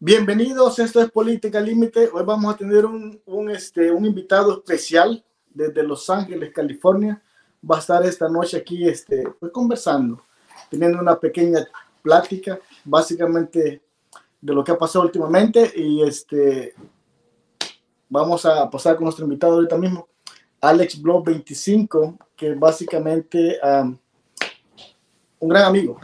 Bienvenidos, esto es Política Límite. Hoy vamos a tener un, este, un invitado especial desde Los Ángeles, California. Va a estar esta noche aquí este, pues, conversando, teniendo una pequeña plática, básicamente de lo que ha pasado últimamente. Y este, vamos a pasar con nuestro invitado ahorita mismo, Alex Blog 25, que básicamente un gran amigo.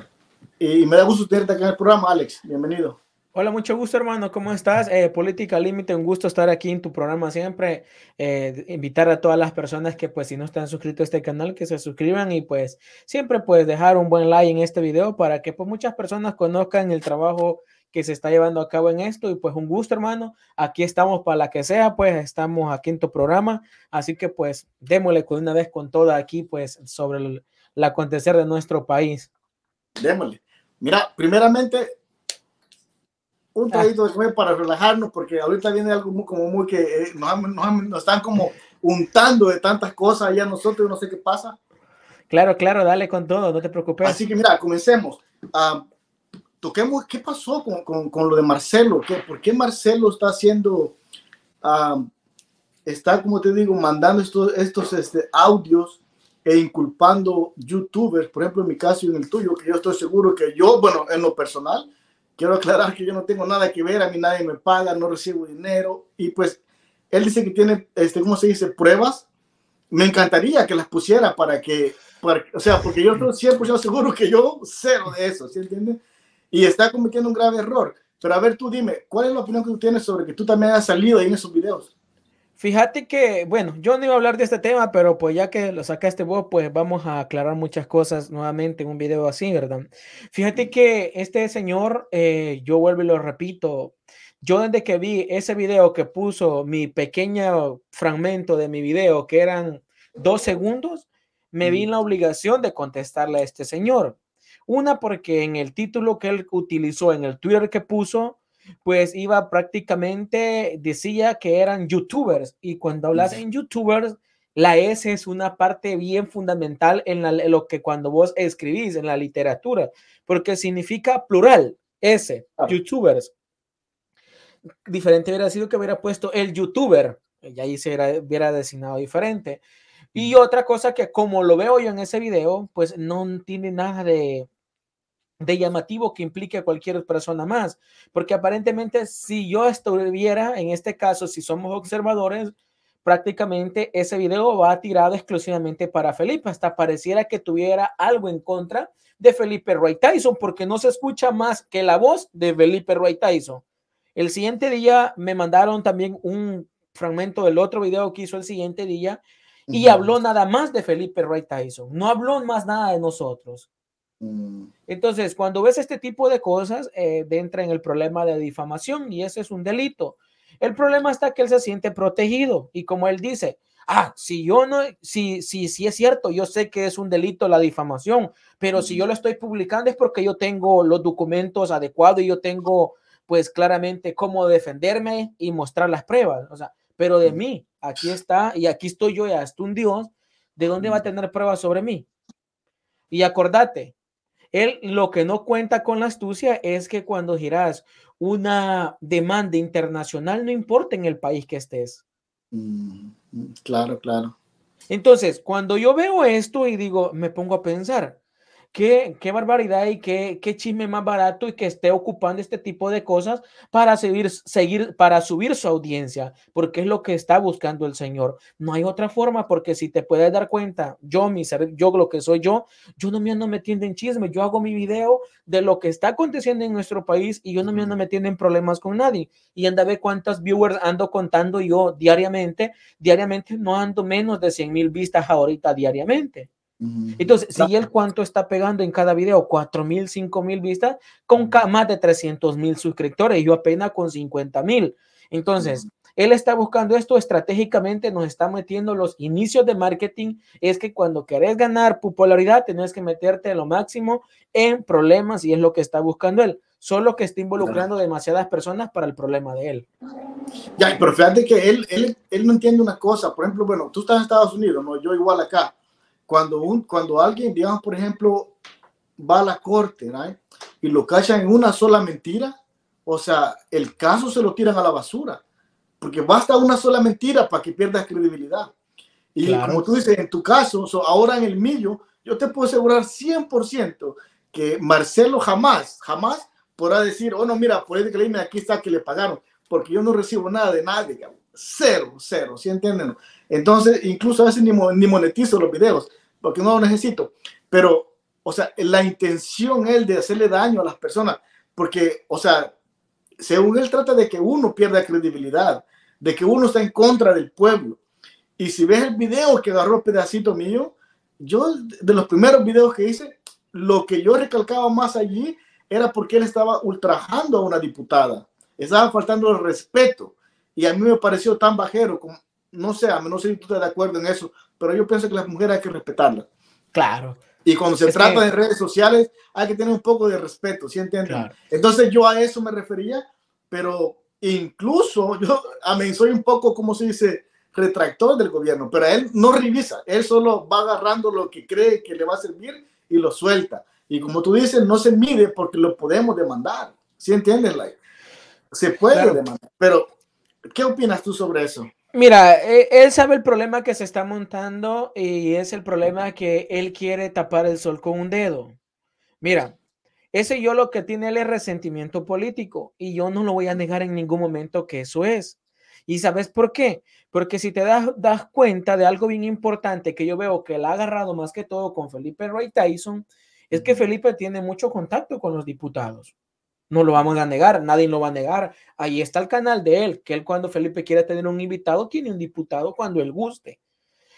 Y me da gusto tenerte acá en el programa, Alex. Bienvenido. Hola, mucho gusto, hermano. ¿Cómo estás? Eh, Política Límite, un gusto estar aquí en tu programa siempre. Eh, invitar a todas las personas que, pues, si no están suscritos a este canal, que se suscriban y, pues, siempre, puedes dejar un buen like en este video para que, pues, muchas personas conozcan el trabajo que se está llevando a cabo en esto. Y, pues, un gusto, hermano. Aquí estamos para la que sea, pues, estamos aquí en tu programa. Así que, pues, démosle con una vez con toda aquí, pues, sobre el, el acontecer de nuestro país. Démosle. Mira, primeramente, un ah. traguito de para relajarnos, porque ahorita viene algo muy, como muy que eh, nos, están como untando de tantas cosas allá nosotros, no sé qué pasa. Claro, claro, dale con todo, no te preocupes. Así que mira, comencemos. Ah, toquemos qué pasó con, con, con, lo de Marcelo, ¿Qué, por qué Marcelo está haciendo, ah, está, como te digo, mandando estos, estos este, audios e inculpando youtubers, por ejemplo, en mi caso y en el tuyo, que yo estoy seguro que yo, bueno, en lo personal, Quiero aclarar que yo no tengo nada que ver, a mí nadie me paga, no recibo dinero. Y pues él dice que tiene, este, ¿cómo se dice? Pruebas. Me encantaría que las pusiera para que, o sea, porque yo estoy 100% seguro que yo cero de eso, ¿sí entiendes? Y está cometiendo un grave error. Pero a ver, tú dime, ¿cuál es la opinión que tú tienes sobre que tú también has salido ahí en esos videos? Fíjate que, bueno, yo no iba a hablar de este tema, pero pues ya que lo sacaste vos, pues vamos a aclarar muchas cosas nuevamente en un video así, ¿verdad? Fíjate que este señor, eh, yo vuelvo y lo repito, yo desde que vi ese video que puso mi pequeño fragmento de mi video, que eran dos segundos, me vi en la obligación de contestarle a este señor. Una, porque en el título que él utilizó, en el Twitter que puso, pues iba prácticamente, decía que eran youtubers y cuando hablas en youtubers, la S es una parte bien fundamental en, lo que cuando vos escribís en la literatura, porque significa plural, S, youtubers. Diferente hubiera sido que hubiera puesto el youtuber, y ahí se hubiera designado diferente. Y otra cosa que como lo veo yo en ese video, pues no tiene nada de, de llamativo que implique a cualquier persona más, porque aparentemente si yo estuviera, en este caso, si somos observadores, prácticamente ese video va tirado exclusivamente para Felipe, hasta pareciera que tuviera algo en contra de Felipe Roy Tyson, porque no se escucha más que la voz de Felipe Roy Tyson. El siguiente día me mandaron también un fragmento del otro video que hizo el siguiente día y habló nada más de Felipe Roy Tyson, no habló más nada de nosotros. Mm. Entonces, cuando ves este tipo de cosas, eh, entra en el problema de difamación y ese es un delito. El problema está que él se siente protegido y como él dice, ah, si yo no, si, si, si es cierto, yo sé que es un delito la difamación, pero si yo mm. lo estoy publicando es porque yo tengo los documentos adecuados y yo tengo pues claramente cómo defenderme y mostrar las pruebas, o sea, pero de mm. mí, aquí está y aquí estoy yo, y hasta un Dios, ¿de dónde va a tener pruebas sobre mí? Y acordate, él lo que no cuenta con la astucia es que cuando giras una demanda internacional, no importa en el país que estés. Mm, mm, claro, claro. Entonces, cuando yo veo esto y digo, me pongo a pensar, Qué, barbaridad y qué, chisme más barato y que esté ocupando este tipo de cosas para seguir, seguir, para subir su audiencia, porque es lo que está buscando el Señor. No hay otra forma, porque si te puedes dar cuenta, yo, mi ser, yo lo que soy yo, yo no me ando metiendo en chisme, yo hago mi video de lo que está aconteciendo en nuestro país y yo no me ando metiendo en problemas con nadie. Y anda a ver cuántas viewers ando contando yo diariamente. Diariamente no ando menos de 100 mil vistas ahorita diariamente. Entonces, si él cuánto está pegando en cada video, 4 mil, 5 mil vistas, con más de 300 mil suscriptores, yo apenas con 50 mil. Entonces, él está buscando esto estratégicamente, nos está metiendo los inicios de marketing. Es que cuando querés ganar popularidad, tenés que meterte lo máximo en problemas, y es lo que está buscando él. Solo que está involucrando demasiadas personas para el problema de él. Ya, pero fíjate que él, él, él no entiende una cosa. Por ejemplo, bueno, tú estás en Estados Unidos, ¿no? yo igual acá cuando, un, cuando alguien, digamos, por ejemplo, va a la corte y lo cachan en una sola mentira, o sea, el caso se lo tiran a la basura, porque basta una sola mentira para que pierdas credibilidad. Y como tú dices, en tu caso, ahora en el mío, yo te puedo asegurar 100% que Marcelo jamás, jamás podrá decir, oh no, mira, puede creerme, aquí está que le pagaron, porque yo no recibo nada de nadie. Digamos cero, cero, ¿sí entienden? Entonces, incluso a veces ni, monetizo los videos, porque no lo necesito. Pero, o sea, la intención él de hacerle daño a las personas, porque, o sea, según él trata de que uno pierda credibilidad, de que uno está en contra del pueblo. Y si ves el video que agarró pedacito mío, yo de los primeros videos que hice, lo que yo recalcaba más allí era porque él estaba ultrajando a una diputada, estaba faltando el respeto. Y a mí me pareció tan bajero, como, no sé, a menos sé si tú estás de acuerdo en eso, pero yo pienso que las mujeres hay que respetarlas. Claro. Y cuando se trata de redes sociales, hay que tener un poco de respeto, ¿sí entiendes? Entonces yo a eso me refería, pero incluso yo a mí soy un poco, como se dice, retractor del gobierno, pero él no revisa, él solo va agarrando lo que cree que le va a servir y lo suelta. Y como tú dices, no se mide porque lo podemos demandar, ¿sí entiendes? Like, se puede demandar, pero ¿Qué opinas tú sobre eso? Mira, e, él sabe el problema que se está montando y es el problema que él quiere tapar el sol con un dedo. Mira, ese yo lo que tiene él es resentimiento político y yo no lo voy a negar en ningún momento que eso es. ¿Y sabes por qué? Porque si te das, das cuenta de algo bien importante que yo veo que él ha agarrado más que todo con Felipe Roy Tyson, es que Felipe tiene mucho contacto con los diputados. No lo vamos a negar, nadie lo va a negar. Ahí está el canal de él, que él cuando Felipe quiere tener un invitado, tiene un diputado cuando él guste.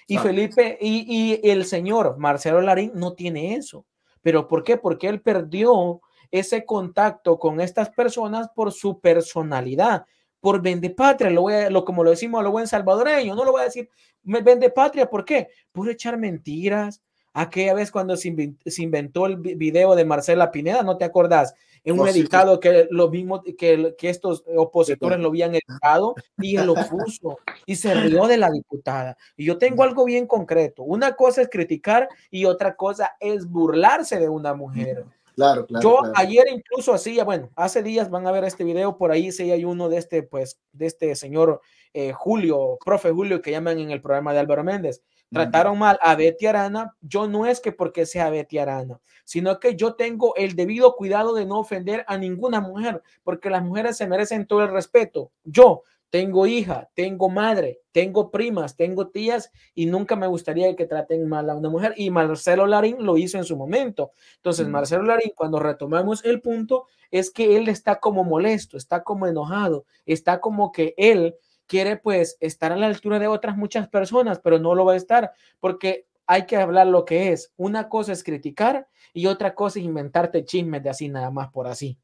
Y Felipe y, el señor Marcelo Larín no tiene eso. ¿Pero por qué? Porque él perdió ese contacto con estas personas por su personalidad, por vende patria, lo, lo como lo decimos a lo buen salvadoreño, no lo voy a decir, me vende patria, ¿por qué? Por echar mentiras, aquella vez cuando se inventó el video de Marcela Pineda, ¿no te acordás? En un oh, editado que lo que, estos opositores lo habían editado y él lo puso y se rió de la diputada. Y yo tengo algo bien concreto. Una cosa es criticar y otra cosa es burlarse de una mujer. Claro, claro, Yo ayer incluso hacía, bueno, hace días van a ver este video, por ahí sí hay uno de este, pues, de este señor eh, Julio, profe Julio, que llaman en el programa de Álvaro Méndez. Trataron mal a Betty Arana. Yo no es que porque sea Betty Arana, sino que yo tengo el debido cuidado de no ofender a ninguna mujer, porque las mujeres se merecen todo el respeto. Yo tengo hija, tengo madre, tengo primas, tengo tías y nunca me gustaría que traten mal a una mujer. Y Marcelo Larín lo hizo en su momento. Entonces, mm. Marcelo Larín, cuando retomamos el punto, es que él está como molesto, está como enojado, está como que él quiere pues estar a la altura de otras muchas personas, pero no lo va a estar porque hay que hablar lo que es. Una cosa es criticar y otra cosa es inventarte chismes de así nada más por así.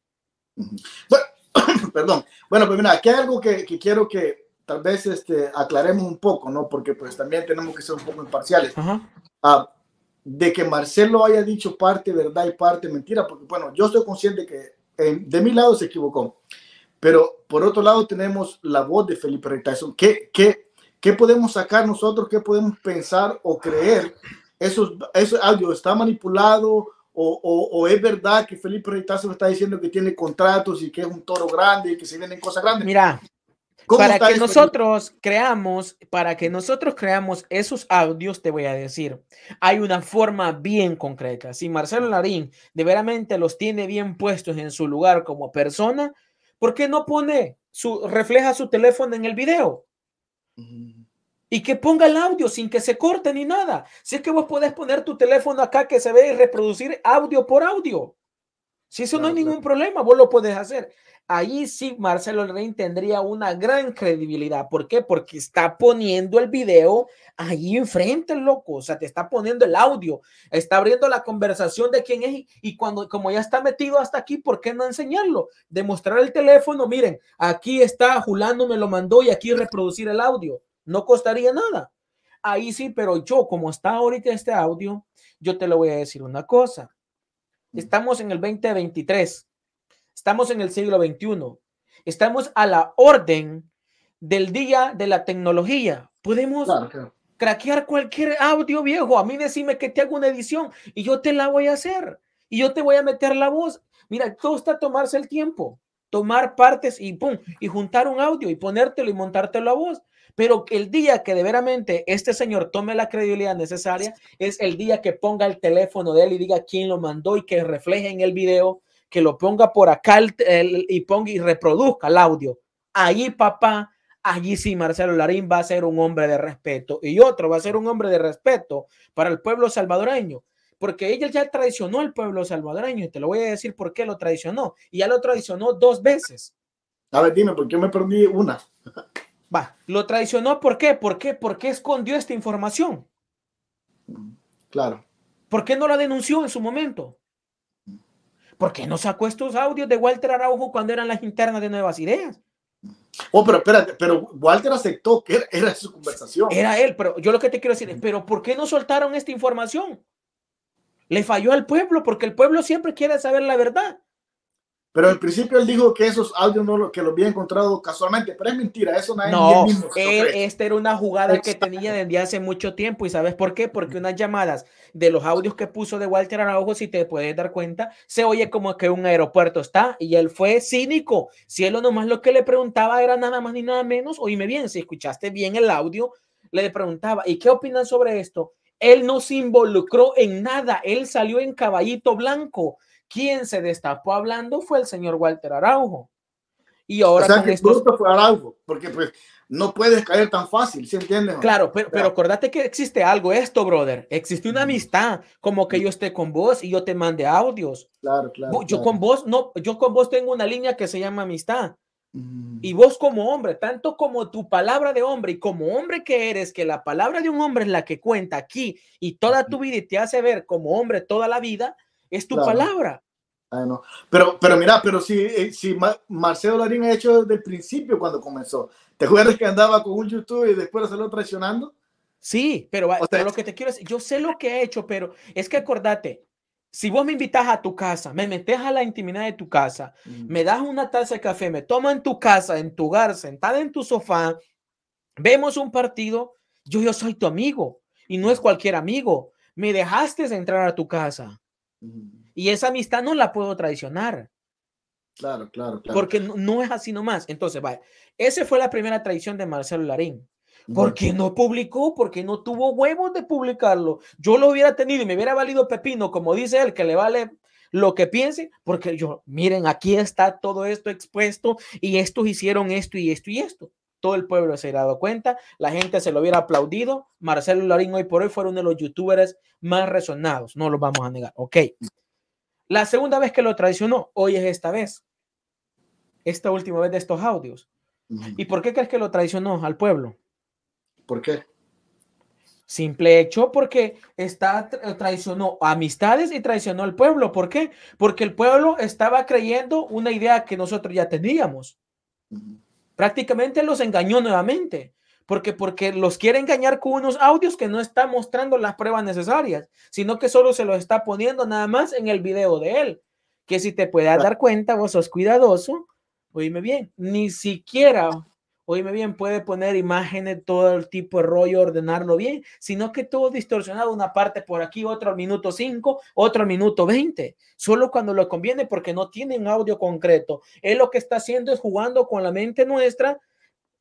Bueno, perdón. Bueno, pues mira, aquí hay algo que, quiero que tal vez este, aclaremos un poco, ¿no? Porque pues también tenemos que ser un poco imparciales. Ah, de que Marcelo haya dicho parte verdad y parte mentira, porque bueno, yo estoy consciente que de mi lado se equivocó. Pero por otro lado tenemos la voz de Felipe Rectaison. ¿Qué, qué, qué podemos sacar nosotros? ¿Qué podemos pensar o creer? ¿Eso ¿Ese audio está manipulado o, o, es verdad que Felipe Reitazo está diciendo que tiene contratos y que es un toro grande y que se vienen cosas grandes. Mira, para que nosotros creamos, para que nosotros creamos esos audios, te voy a decir, hay una forma bien concreta. Si Marcelo Larín de veramente los tiene bien puestos en su lugar como persona, ¿Por qué no pone su, refleja su teléfono en el video? Y que ponga el audio sin que se corte ni nada. Si es que vos podés poner tu teléfono acá que se ve y reproducir audio por audio. Si eso no hay ningún problema, vos lo podés hacer ahí sí Marcelo rey tendría una gran credibilidad. ¿Por qué? Porque está poniendo el video ahí enfrente, loco. O sea, te está poniendo el audio, está abriendo la conversación de quién es y cuando, como ya está metido hasta aquí, ¿por qué no enseñarlo? Demostrar el teléfono, miren, aquí está, Julano me lo mandó y aquí reproducir el audio. No costaría nada. Ahí sí, pero yo, como está ahorita este audio, yo te lo voy a decir una cosa. Mm. Estamos en el 2023 Estamos en el siglo XXI. Estamos a la orden del día de la tecnología. Podemos craquear cualquier audio viejo. A mí decime que te hago una edición y yo te la voy a hacer. Y yo te voy a meter la voz. Mira, todo está tomarse el tiempo. Tomar partes y pum, y juntar un audio y ponértelo y montártelo a voz. Pero el día que de veramente este señor tome la credibilidad necesaria es el día que ponga el teléfono de él y diga quién lo mandó y que refleje en el video que lo ponga por acá y ponga y reproduzca el audio. Allí, papá, allí sí Marcelo Larín va a ser un hombre de respeto y otro va a ser un hombre de respeto para el pueblo salvadoreño, porque ella ya traicionó al pueblo salvadoreño y te lo voy a decir por qué lo traicionó y ya lo traicionó dos veces. A ver, dime, ¿por qué me perdí una? Va, lo traicionó, ¿por qué? ¿Por qué? ¿Por qué escondió esta información? Claro. ¿Por qué no la denunció en su momento? ¿por qué no sacó estos audios de Walter Araujo cuando eran las internas de Nuevas Ideas? Oh, pero espérate, pero Walter aceptó que era su conversación. Era él, pero yo lo que te quiero decir es, pero ¿por qué no soltaron esta información? Le falló al pueblo, porque el pueblo siempre quiere saber la verdad. Pero al principio él dijo que esos audios no lo, que los había encontrado casualmente, pero es mentira, eso nadie no, mismo No, e, esta era una jugada que tenía desde hace mucho tiempo y sabes por qué? Porque unas llamadas de los audios que puso de Walter Araujo, si te puedes dar cuenta, se oye como que un aeropuerto está y él fue cínico. Si él nomás lo que le preguntaba era nada más ni nada menos, oíme bien, si escuchaste bien el audio, le preguntaba, ¿y qué opinan sobre esto? Él no se involucró en nada, él salió en caballito blanco quien se destapó hablando fue el señor Walter Araujo. Y ahora o sea, que fue Araujo, porque pues no puedes caer tan fácil, se entiende Claro, pero, pero acordate que existe algo esto, brother. Existe una amistad, como que yo esté con vos y yo te mande audios. Claro, claro. Yo con vos no, yo con vos tengo una línea que se llama amistad. Y vos como hombre, tanto como tu palabra de hombre y como hombre que eres, que la palabra de un hombre es la que cuenta aquí y toda tu vida y te hace ver como hombre toda la vida, es tu palabra. Ah, pero, pero mira, pero si, eh, si Marcelo Larín ha hecho desde el principio cuando comenzó. ¿Te acuerdas que andaba con un YouTube y después salió traicionando? Sí, pero, lo que te quiero decir, yo sé lo que he hecho, pero es que acordate, si vos me invitas a tu casa, me metes a la intimidad de tu casa, mm. me das una taza de café, me toma en tu casa, en tu hogar, sentada en tu sofá, vemos un partido, yo, yo soy tu amigo y no es mm. cualquier amigo. Me dejaste entrar a tu casa. Y esa amistad no la puedo traicionar. Claro, claro, claro. Porque no, es así nomás. Entonces, vaya, esa fue la primera traición de Marcelo Larín. Porque no publicó, porque no tuvo huevos de publicarlo. Yo lo hubiera tenido y me hubiera valido Pepino, como dice él, que le vale lo que piense, porque yo, miren, aquí está todo esto expuesto y estos hicieron esto y esto y esto todo el pueblo se hubiera dado cuenta, la gente se lo hubiera aplaudido. Marcelo Larín hoy por hoy fue uno de los youtubers más resonados, no lo vamos a negar, ok. La segunda vez que lo traicionó, hoy es esta vez, esta última vez de estos audios. ¿Y por qué crees que lo traicionó al pueblo? ¿Por qué? Simple hecho porque está, traicionó amistades y traicionó al pueblo. ¿Por qué? Porque el pueblo estaba creyendo una idea que nosotros ya teníamos prácticamente los engañó nuevamente. Porque, porque los quiere engañar con unos audios que no está mostrando las pruebas necesarias, sino que solo se los está poniendo nada más en el video de él. Que si te puedes dar cuenta, vos sos cuidadoso, oíme bien, ni siquiera oíme bien, puede poner imágenes, todo el tipo de rollo, ordenarlo bien, sino que todo distorsionado, una parte por aquí, otro al minuto 5, otro al minuto 20, solo cuando le conviene porque no tiene un audio concreto. Él lo que está haciendo es jugando con la mente nuestra,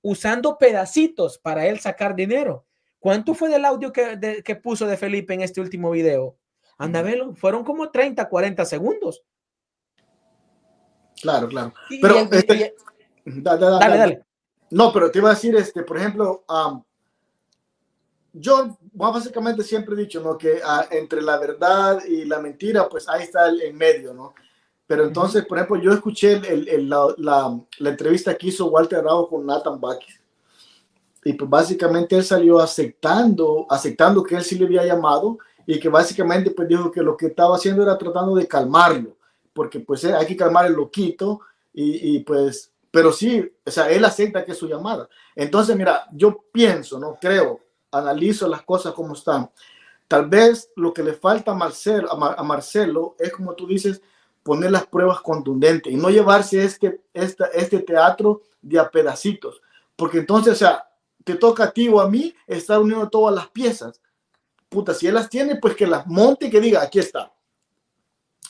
usando pedacitos para él sacar dinero. ¿Cuánto fue del audio que, puso de Felipe en este último video? Anda, fueron como 30, 40 segundos. Claro, claro. Este, dale. dale. No, pero te iba a decir, este, por ejemplo, yo básicamente siempre he dicho, ¿no? Que ah, entre la verdad y la mentira, pues ahí está el, medio, ¿no? Pero entonces, por ejemplo, yo escuché la, entrevista que hizo Walter Rao con Nathan Bakis. Y pues básicamente él salió aceptando, aceptando que él sí le había llamado y que básicamente pues dijo que lo que estaba haciendo era tratando de calmarlo, porque pues eh, hay que calmar el loquito y pues pero sí, o sea, él acepta que es su llamada. Entonces, mira, yo pienso, no creo, analizo las cosas como están. Tal vez lo que le falta a Marcelo, a, Marcelo es, como tú dices, poner las pruebas contundentes y no llevarse este, este teatro de a pedacitos. Porque entonces, o sea, te toca a ti o a mí estar uniendo todas las piezas. Puta, si él las tiene, pues que las monte y que diga, aquí está.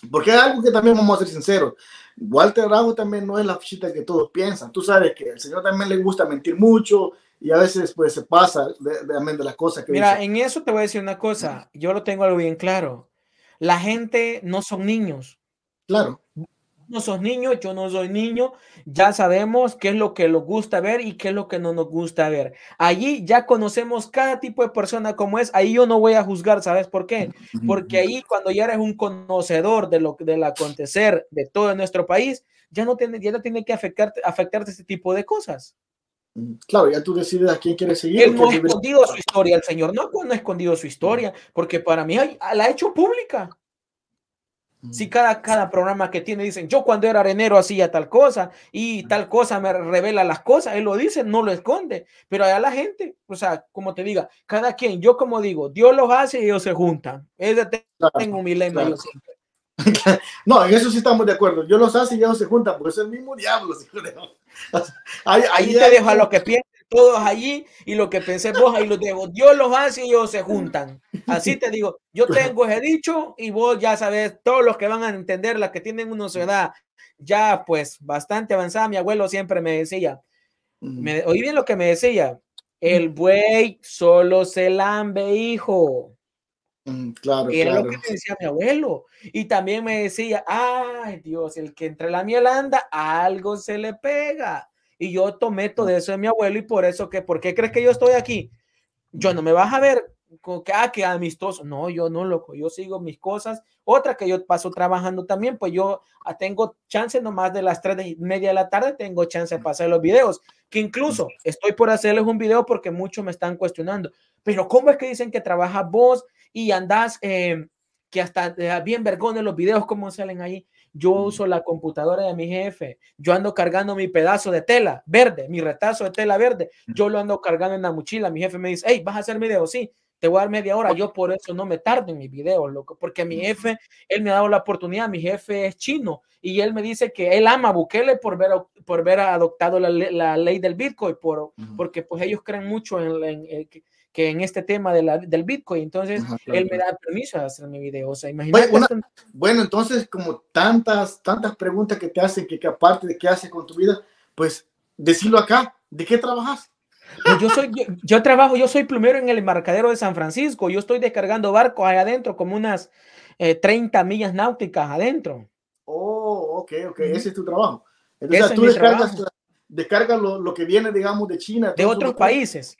Porque es algo que también vamos a ser sinceros. Walter Ramos también no es la fichita que todos piensan. Tú sabes que el señor también le gusta mentir mucho y a veces pues se pasa de, de, de las cosas que Mira, en eso te voy a decir una cosa. Yo lo tengo algo bien claro. La gente no son niños. Claro no sos niño, yo no soy niño, ya sabemos qué es lo que nos gusta ver y qué es lo que no nos gusta ver. Allí ya conocemos cada tipo de persona como es, ahí yo no voy a juzgar, ¿sabes por qué? Porque ahí cuando ya eres un conocedor de lo del acontecer de todo nuestro país, ya no tiene, ya tiene que afectarte, afectarte este tipo de cosas. Mm, claro, ya tú decides a quién quieres seguir. Él no ha escondido su historia, el Señor no, no ha escondido su historia, porque para mí la ha hecho pública. Si cada, cada programa que tiene dicen, yo cuando era arenero hacía tal cosa y tal cosa me revela las cosas, él lo dice, no lo esconde, pero allá la gente, o sea, como te diga, cada quien, yo como digo, Dios los hace y ellos se juntan. no, en eso sí estamos de acuerdo. Dios los hace y ellos se juntan, porque es el mismo diablo. Ahí, te dejo a lo que piensa todos allí y lo que pensé vos ahí los debo. Dios los hace y ellos se juntan. Así te digo, yo tengo ese dicho y vos ya sabes, todos los que van a entender, las que tienen una ciudad ya pues bastante avanzada, mi abuelo siempre me decía, me, oí bien lo que me decía, el buey solo se lambe, hijo. Mm, claro, era lo que me decía mi abuelo. Y también me decía, ay Dios, el que entre la miel anda, algo se le pega y yo tomé todo eso de mi abuelo y por eso que, ¿por qué crees que yo estoy aquí? Yo no me vas a ver con que, ah, que amistoso. No, yo no, loco, yo sigo mis cosas. Otra que yo paso trabajando también, pues yo ah, tengo chance nomás de las tres y media de la tarde, tengo chance de pasar los videos, que incluso estoy por hacerles un video porque muchos me están cuestionando, pero ¿cómo es que dicen que trabajas vos y andás, eh, que hasta eh, bien vergones los videos, cómo salen ahí? yo uso la computadora de mi jefe, yo ando cargando mi pedazo de tela verde, mi retazo de tela verde, yo lo ando cargando en la mochila, mi jefe me dice, hey, vas a hacer video, sí, te voy a dar media hora, yo por eso no me tardo en mis videos, loco, porque mi jefe, él me ha dado la oportunidad, mi jefe es chino y él me dice que él ama a Bukele por ver, por ver adoptado la, ley del Bitcoin, por, porque pues ellos creen mucho en, en, en que en este tema del Bitcoin. Entonces, él me da permiso a hacer mi video. Bueno, entonces, como tantas, tantas preguntas que te hacen, que, aparte de qué haces con tu vida, pues decirlo acá, ¿de qué trabajas? Yo, soy, yo, trabajo, yo soy plumero en el embarcadero de San Francisco. Yo estoy descargando barcos ahí adentro, como unas 30 eh, millas náuticas adentro. Oh, ok, ok. Ese es tu trabajo. Entonces, tú descargas, lo, que viene, digamos, de China. De otros países.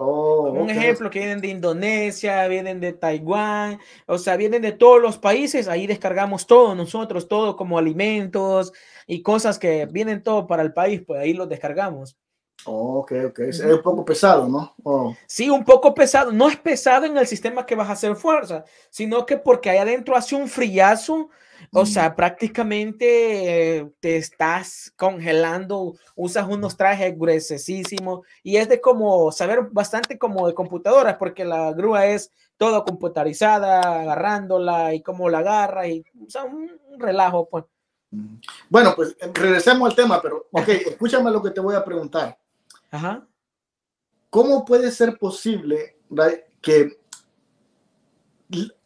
Oh, un ejemplo, que vienen de Indonesia, vienen de Taiwán, o sea, vienen de todos los países, ahí descargamos todo, nosotros todo como alimentos y cosas que vienen todo para el país, pues ahí los descargamos. Oh, ok, ok. Es un poco pesado, ¿no? Oh. Sí, un poco pesado. No es pesado en el sistema que vas a hacer fuerza, sino que porque ahí adentro hace un frillazo. O mm. sea, prácticamente eh, te estás congelando, usas unos trajes gruesísimos y es de como saber bastante como de computadoras, porque la grúa es todo computarizada, agarrándola y cómo la agarra y o un, relajo, pues. Mm. Bueno, pues regresemos al tema, pero ok, escúchame lo que te voy a preguntar. Ajá. ¿Cómo puede ser posible que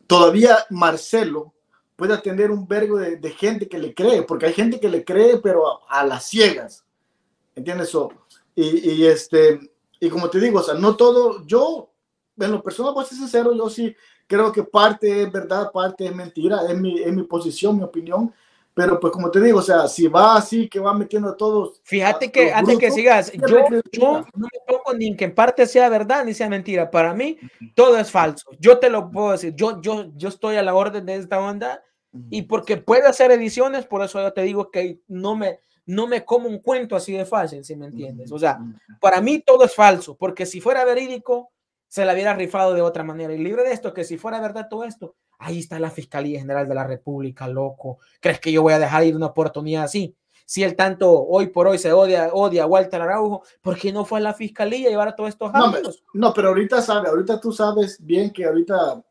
todavía Marcelo pueda tener un vergo de, gente que le cree? Porque hay gente que le cree, pero a, las ciegas. ¿Entiendes? eso? Y, y, este, y como te digo, o sea, no todo, yo, en lo personal, voy a ser sincero, yo sí creo que parte es verdad, parte es mentira, es mi, es mi posición, mi opinión, pero pues como te digo, o sea, si va así, que va metiendo a todos. Fíjate que antes que sigas, yo, yo, no me pongo ni que en parte sea verdad ni sea mentira. Para mí todo es falso. Yo te lo puedo decir. Yo, yo, yo estoy a la orden de esta onda y porque puede hacer ediciones, por eso yo te digo que no me, no me como un cuento así de fácil, si me entiendes. O sea, para mí todo es falso, porque si fuera verídico, se la hubiera rifado de otra manera. Y libre de esto, que si fuera verdad todo esto, Ahí está la Fiscalía General de la República, loco. ¿Crees que yo voy a dejar ir una oportunidad así? Si el tanto hoy por hoy se odia, odia a Walter Araujo, ¿por qué no fue a la Fiscalía llevar a todos estos ámbitos? No, pero ahorita sabe, ahorita tú sabes bien que ahorita,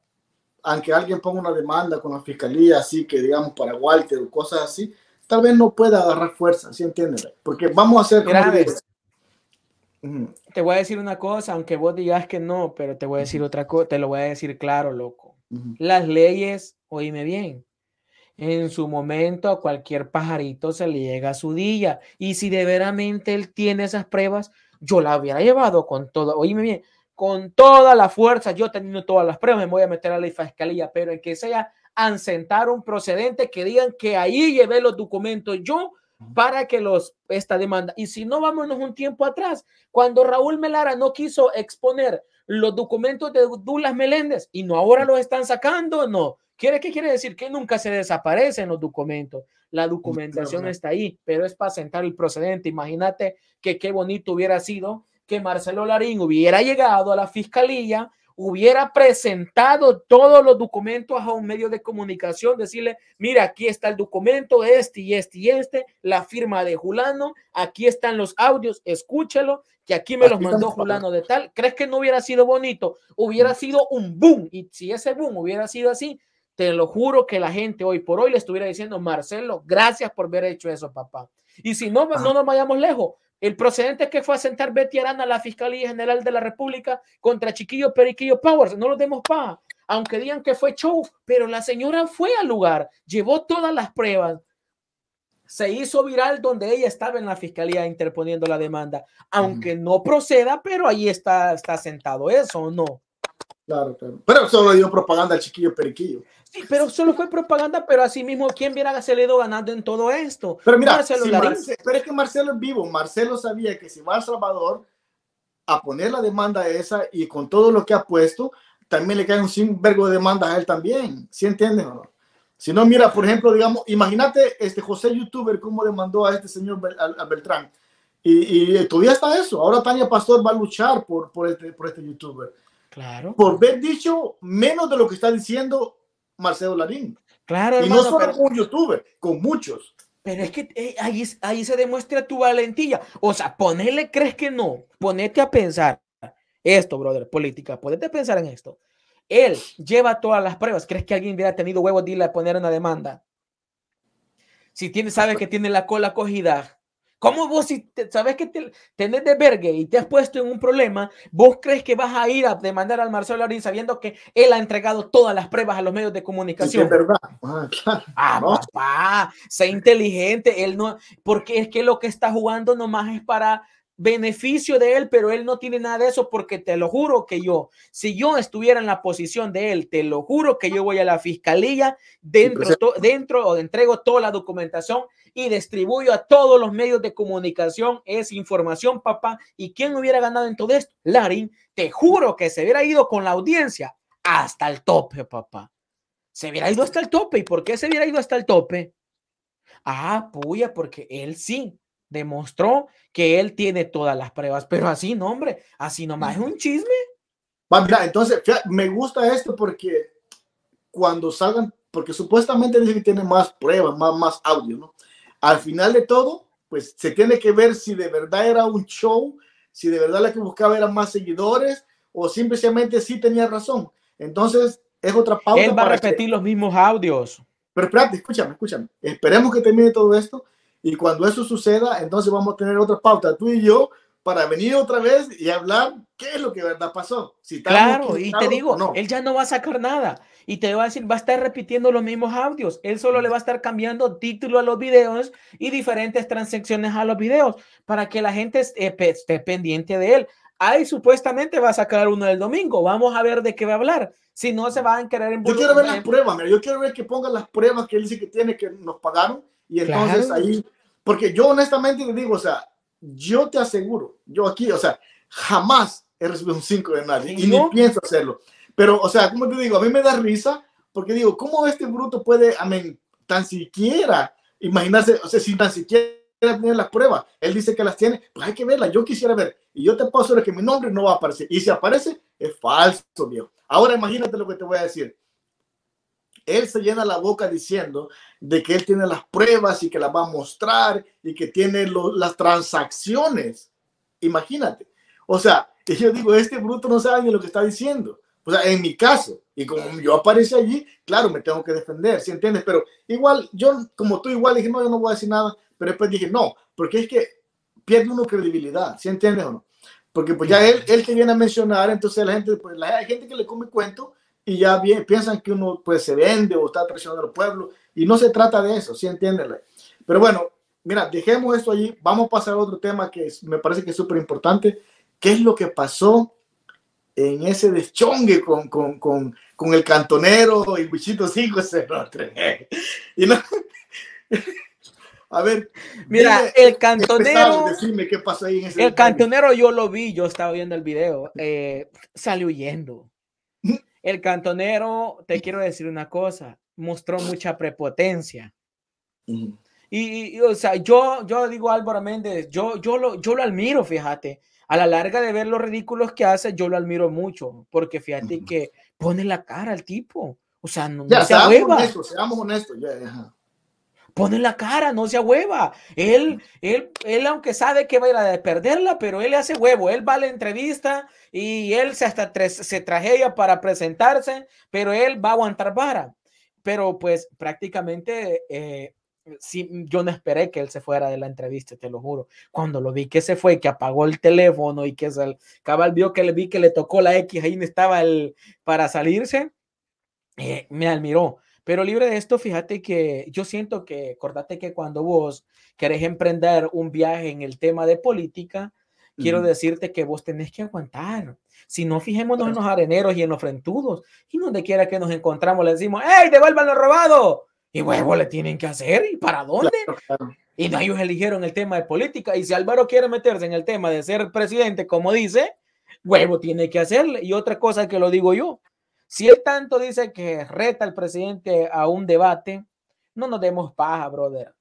aunque alguien ponga una demanda con la Fiscalía, así que digamos para Walter o cosas así, tal vez no pueda agarrar fuerza, ¿sí entiendes? Porque vamos a hacer... Te voy a decir una cosa, aunque vos digas que no, pero te voy a decir otra cosa, te lo voy a decir claro, loco. Las leyes, oíme bien, en su momento a cualquier pajarito se le llega su día. Y si de veramente él tiene esas pruebas, yo la hubiera llevado con toda, oíme bien, con toda la fuerza, yo teniendo todas las pruebas, me voy a meter a la fiscalía, pero en que sea ansentar un procedente que digan que ahí llevé los documentos yo para que los esta demanda. Y si no, vámonos un tiempo atrás. Cuando Raúl Melara no quiso exponer los documentos de Douglas Meléndez y no ahora los están sacando, no. ¿Quiere, ¿Qué quiere decir? Que nunca se desaparecen los documentos. La documentación está ahí, pero es para sentar el procedente. Imagínate que qué bonito hubiera sido que Marcelo Larín hubiera llegado a la fiscalía hubiera presentado todos los documentos a un medio de comunicación, decirle, mira, aquí está el documento, este y este y este, la firma de Julano, aquí están los audios, escúchelo, que aquí me los mandó Julano de tal. ¿Crees que no hubiera sido bonito? Hubiera mm. sido un boom, y si ese boom hubiera sido así, te lo juro que la gente hoy por hoy le estuviera diciendo, Marcelo, gracias por haber hecho eso, papá. Y si no, ah. no nos vayamos lejos. El procedente que fue a sentar Betty Arana a la Fiscalía General de la República contra Chiquillo Periquillo Powers. No lo demos pa, aunque digan que fue show, pero la señora fue al lugar, llevó todas las pruebas. Se hizo viral donde ella estaba en la fiscalía interponiendo la demanda, aunque no proceda, pero ahí está, está sentado eso, ¿no? Claro, Pero solo dio propaganda al chiquillo periquillo. Sí, pero solo fue propaganda, pero así mismo, ¿quién viera a Gaceledo ganando en todo esto? Pero mira, Marcelo pero es que Marcelo es vivo. Marcelo sabía que si va a Salvador a poner la demanda esa y con todo lo que ha puesto, también le caen un sinvergo de demanda a él también. ¿Sí entienden o no? Si no, mira, por ejemplo, digamos, imagínate este José Youtuber cómo demandó a este señor a Beltrán. Y, todavía está eso. Ahora Tania Pastor va a luchar por, por, este, por este youtuber. Claro. Por ver dicho menos de lo que está diciendo Marcelo Larín. Claro. Y no solo con un youtuber, con muchos. Pero es que eh, ahí, ahí se demuestra tu valentía. O sea, ponerle, crees que no. Ponete a pensar esto, brother, política. Ponete a pensar en esto. Él lleva todas las pruebas. ¿Crees que alguien hubiera tenido huevo de irle a poner una demanda? Si tiene, sabe que tiene la cola cogida, ¿Cómo vos, si sabes que te, tenés de vergue y te has puesto en un problema, vos crees que vas a ir a demandar al Marcelo Larín sabiendo que él ha entregado todas las pruebas a los medios de comunicación? Sí, es verdad. Ah, claro. ah no. papá, sé inteligente. Él no, porque es que lo que está jugando nomás es para beneficio de él, pero él no tiene nada de eso porque te lo juro que yo, si yo estuviera en la posición de él, te lo juro que yo voy a la fiscalía, dentro, dentro o entrego toda la documentación y distribuyo a todos los medios de comunicación esa información, papá. ¿Y quién hubiera ganado en todo esto? Larín, te juro que se hubiera ido con la audiencia hasta el tope, papá. Se hubiera ido hasta el tope. ¿Y por qué se hubiera ido hasta el tope? Ah, puya, porque él sí demostró que él tiene todas las pruebas, pero así no, hombre, así nomás es un chisme. mira, entonces me gusta esto porque cuando salgan, porque supuestamente dice que tiene más pruebas, más, más audio, ¿no? Al final de todo, pues se tiene que ver si de verdad era un show, si de verdad la que buscaba eran más seguidores o simplemente sí tenía razón. Entonces, es otra pauta. Él va a repetir los mismos audios. Pero espérate, escúchame, escúchame. Esperemos que termine todo esto y cuando eso suceda, entonces vamos a tener otra pauta, tú y yo, para venir otra vez y hablar qué es lo que verdad pasó. claro, y te digo, él ya no va a sacar nada y te va a decir, va a estar repitiendo los mismos audios, él solo le va a estar cambiando título a los videos y diferentes transacciones a los videos para que la gente esté pendiente de él. Ahí supuestamente va a sacar uno el domingo. Vamos a ver de qué va a hablar. Si no, se van a querer... Yo quiero ver las pruebas, mira. yo quiero ver que pongan las pruebas que él dice que tiene, que nos pagaron y entonces ahí, porque yo honestamente le digo, o sea, yo te aseguro, yo aquí, o sea, jamás he recibido un 5 de nadie y no? ni pienso hacerlo. Pero, o sea, como te digo, a mí me da risa porque digo, ¿cómo este bruto puede, amén, tan siquiera imaginarse, o sea, sin tan siquiera tener las pruebas? Él dice que las tiene, pues hay que verlas, yo quisiera ver. Y yo te puedo asegurar que mi nombre no va a aparecer. Y si aparece, es falso, viejo. Ahora imagínate lo que te voy a decir él se llena la boca diciendo de que él tiene las pruebas y que las va a mostrar y que tiene las transacciones. Imagínate. O sea, yo digo, este bruto no sabe ni lo que está diciendo. O sea, en mi caso, y como yo aparece allí, claro, me tengo que defender, ¿sí entiendes? Pero igual, yo como tú igual dije, no, yo no voy a decir nada, pero después dije, no, porque es que pierde uno credibilidad, ¿sí entiendes o no? Porque pues ya él, él te viene a mencionar, entonces la gente, pues la gente que le come cuento, y ya bien, piensan que uno pues se vende o está presionando al pueblo y no se trata de eso, ¿sí entiéndele? Pero bueno, mira, dejemos esto allí, vamos a pasar a otro tema que me parece que es súper importante, ¿qué es lo que pasó en ese deschongue con, con, con, con el cantonero y bichito 503? A ver, mira, el cantonero. qué pasó ahí en ese el cantonero yo lo vi, yo estaba viendo el video. Eh, salió huyendo. El cantonero, te quiero decir una cosa, mostró mucha prepotencia. Y, o sea, yo, yo digo Álvaro Méndez, yo, yo, lo, yo lo admiro, fíjate. A la larga de ver los ridículos que hace, yo lo admiro mucho, porque fíjate que pone la cara al tipo. O sea, no, se se seamos honestos, seamos honestos. Ya, ya pone la cara, no se hueva. Él, él, él, aunque sabe que va a perderla, pero él le hace huevo, él va a la entrevista y él se hasta tra se ella para presentarse, pero él va a aguantar vara. Pero pues prácticamente eh, yo no esperé que él se fuera de la entrevista, te lo juro. Cuando lo vi que se fue, que apagó el teléfono y que el cabal vio que le vi que le tocó la X, ahí estaba el para salirse, eh, me admiró. Pero libre de esto, fíjate que yo siento que, acordate que cuando vos querés emprender un viaje en el tema de política, quiero decirte que vos tenés que aguantar. Si no, fijémonos en los areneros y en los frentudos. Y donde quiera que nos encontramos, le decimos, ¡Ey, devuélvanlo lo robado! Y huevo le tienen que hacer. ¿Y para dónde? Y no, ellos eligieron el tema de política. Y si Álvaro quiere meterse en el tema de ser presidente, como dice, huevo tiene que hacerle. Y otra cosa que lo digo yo, si él tanto dice que reta al presidente a un debate, no nos demos paja, brother.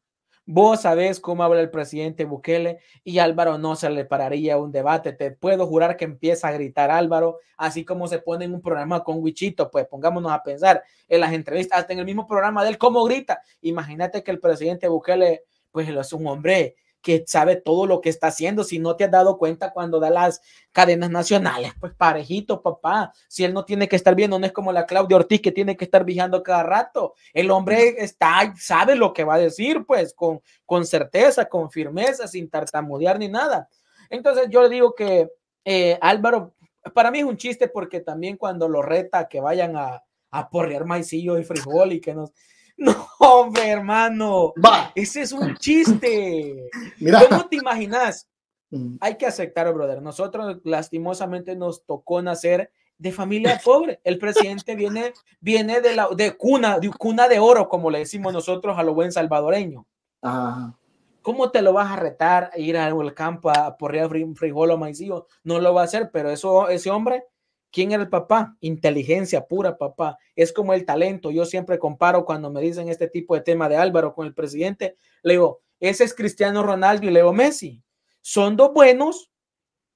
Vos sabés cómo habla el presidente Bukele y Álvaro no se le pararía un debate. Te puedo jurar que empieza a gritar Álvaro, así como se pone en un programa con Wichito. Pues pongámonos a pensar en las entrevistas, hasta en el mismo programa de él, cómo grita. Imagínate que el presidente Bukele, pues lo es un hombre que sabe todo lo que está haciendo. Si no te has dado cuenta cuando da las cadenas nacionales, pues parejito, papá. Si él no tiene que estar viendo, no es como la Claudia Ortiz que tiene que estar vigiando cada rato. El hombre está, sabe lo que va a decir, pues con, con certeza, con firmeza, sin tartamudear ni nada. Entonces yo le digo que eh, Álvaro, para mí es un chiste porque también cuando lo reta que vayan a, a porrear maicillo y frijol y que nos No, hombre, hermano. Va. Ese es un chiste. Mira. ¿Cómo te imaginas? Mm. Hay que aceptar, brother. Nosotros lastimosamente nos tocó nacer de familia pobre. El presidente viene, viene de la de cuna, de cuna de oro, como le decimos nosotros a lo buen salvadoreño. Ajá. ¿Cómo te lo vas a retar a ir al campo a porrear frijol o maicillo? No lo va a hacer, pero eso, ese hombre ¿Quién era el papá? Inteligencia pura, papá. Es como el talento. Yo siempre comparo cuando me dicen este tipo de tema de Álvaro con el presidente. Le digo, ese es Cristiano Ronaldo y digo Messi. Son dos buenos.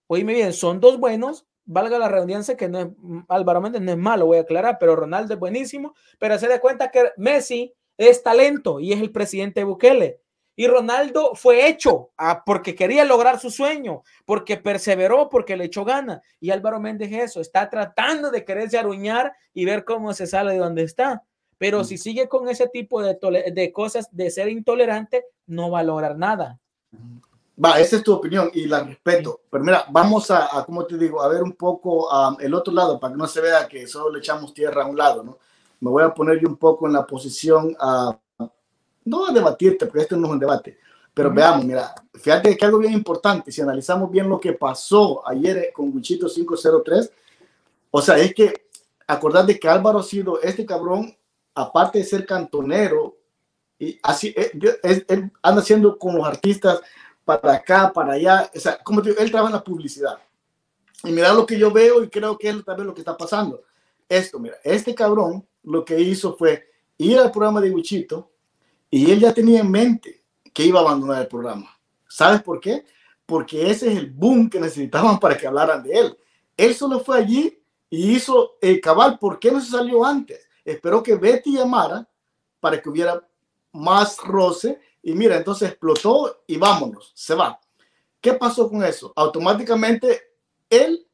Oíme bien, son dos buenos. Valga la redundancia que no Álvaro Méndez no es malo, voy a aclarar, pero Ronaldo es buenísimo. Pero se da cuenta que Messi es talento y es el presidente Bukele. Y Ronaldo fue hecho a, ah, porque quería lograr su sueño, porque perseveró, porque le echó gana. Y Álvaro Méndez eso, está tratando de quererse aruñar y ver cómo se sale de donde está. Pero mm. si sigue con ese tipo de, de, cosas, de ser intolerante, no va a lograr nada. Va, esa es tu opinión y la respeto. Pero mira, vamos a, como te digo, a ver un poco el otro lado para que no se vea que solo le echamos tierra a un lado, ¿no? Me voy a poner yo un poco en la posición a... Ah, no a debatirte, porque esto no es un debate, pero veamos, mira, fíjate que algo bien importante, si analizamos bien lo que pasó ayer eh, con Guchito 503, o sea, es que acordad de que Álvaro ha Sido, este cabrón, aparte de ser cantonero, y así, eh, anda haciendo con los artistas para acá, para allá, o sea, como él trabaja en la publicidad. Y mira lo que yo veo y creo que es también lo que está pasando. Esto, mira, este cabrón lo que hizo fue ir al programa de Guchito y él ya tenía en mente que iba a abandonar el programa. ¿Sabes por qué? Porque ese es el boom que necesitaban para que hablaran de él. Él solo fue allí y hizo el cabal. ¿Por qué no se salió antes? Esperó que Betty llamara para que hubiera más roce. Y mira, entonces explotó y vámonos, se va. ¿Qué pasó con eso? Automáticamente él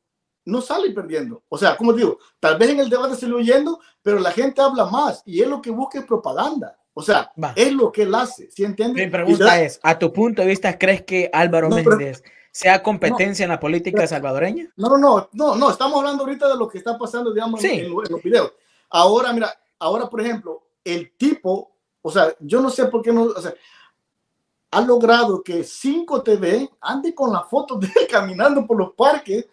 no sale perdiendo. O sea, como digo, tal vez en el debate se lo oyendo, pero la gente habla más y él lo que busca es propaganda. O sea, es lo que él hace, ¿sí entiendes? Mi pregunta es, a tu punto de vista, ¿crees que Álvaro Méndez sea competencia en la política salvadoreña? No, no, no, no, estamos hablando ahorita de lo que está pasando, digamos, en, los videos. Ahora, mira, ahora, por ejemplo, el tipo, o sea, yo no sé por qué no, o sea, ha logrado que 5 TV ande con la foto de él caminando por los parques,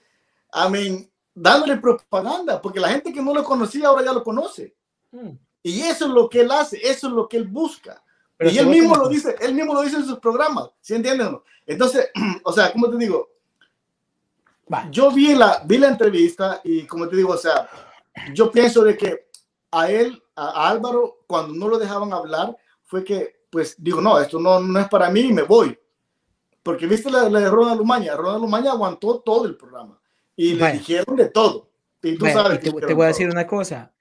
amén, dándole propaganda, porque la gente que no lo conocía ahora ya lo conoce. Hmm. Y eso es lo que él hace, eso es lo que él busca. y él mismo lo dice, él mismo lo dice en sus programas, ¿sí entienden? No? Entonces, o sea, ¿cómo te digo? Yo vi la, vi la entrevista y como te digo, o sea, yo pienso de que a él, a, Álvaro, cuando no lo dejaban hablar, fue que, pues, digo, no, esto no, no es para mí y me voy. Porque viste la, de Ronald Lumaña, Ronald Lumaña aguantó todo el programa y le dijeron de todo. Y tú sabes te voy a decir una cosa,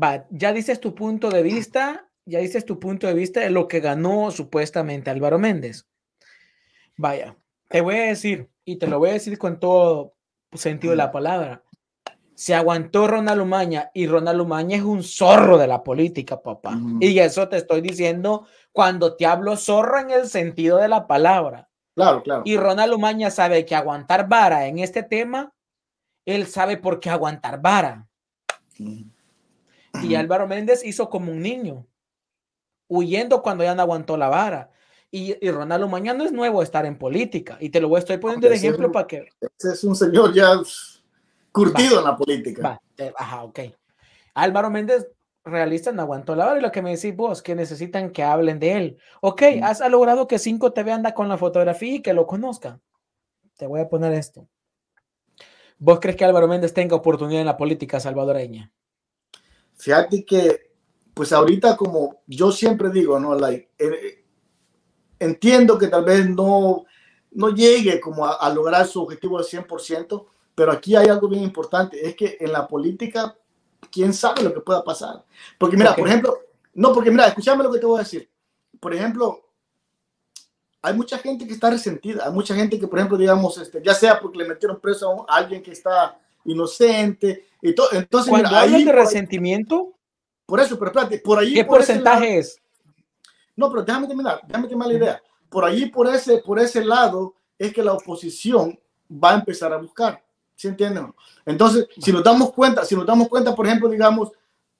va, ya dices tu punto de vista, ya dices tu punto de vista de lo que ganó supuestamente Álvaro Méndez. Vaya, te voy a decir, y te lo voy a decir con todo sentido de la palabra, se aguantó Ronald Umaña y Ronald Umaña es un zorro de la política, papá. Y eso te estoy diciendo cuando te hablo zorro en el sentido de la palabra. Claro, claro. Y Ronald Umaña sabe que aguantar vara en este tema, él sabe por qué aguantar vara. Y Álvaro Méndez hizo como un niño, huyendo cuando ya no aguantó la vara. Y, Ronaldo Mañana es nuevo estar en política. Y te lo voy, estoy poniendo de ejemplo para que... es un señor ya curtido en la política. ajá, ok. Álvaro Méndez, realista, no aguantó la vara. Y lo que me decís vos, que necesitan que hablen de él. Ok, has logrado que 5TV anda con la fotografía y que lo conozca, Te voy a poner esto. ¿Vos crees que Álvaro Méndez tenga oportunidad en la política salvadoreña? Fíjate que, pues ahorita como yo siempre digo, ¿no? Eh, entiendo que tal vez no, no llegue como a, lograr su objetivo al 100%, pero aquí hay algo bien importante, es que en la política, ¿quién sabe lo que pueda pasar? Porque mira, por ejemplo, no, porque mira, escúchame lo que te voy a decir. Por ejemplo, hay mucha gente que está resentida, hay mucha gente que, por ejemplo, digamos, este, ya sea porque le metieron preso a alguien que está inocente. Y todo. Entonces, hay resentimiento. Por eso, pero espérate, por ahí. ¿Qué porcentaje es? No, pero déjame terminar, déjame terminar la idea. Por allí, por ese, por ese lado, es que la oposición va a empezar a buscar. ¿si entienden? Entonces, si nos damos cuenta, si nos damos cuenta, por ejemplo, digamos,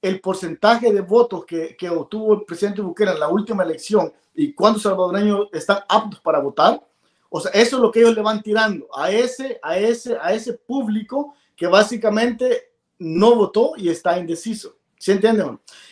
el porcentaje de votos que, que obtuvo el presidente Bukele en la última elección y cuántos salvadoreños están aptos para votar, o sea, eso es lo que ellos le van tirando a ese, a ese, a ese público que básicamente no votó y está indeciso. ¿se entiende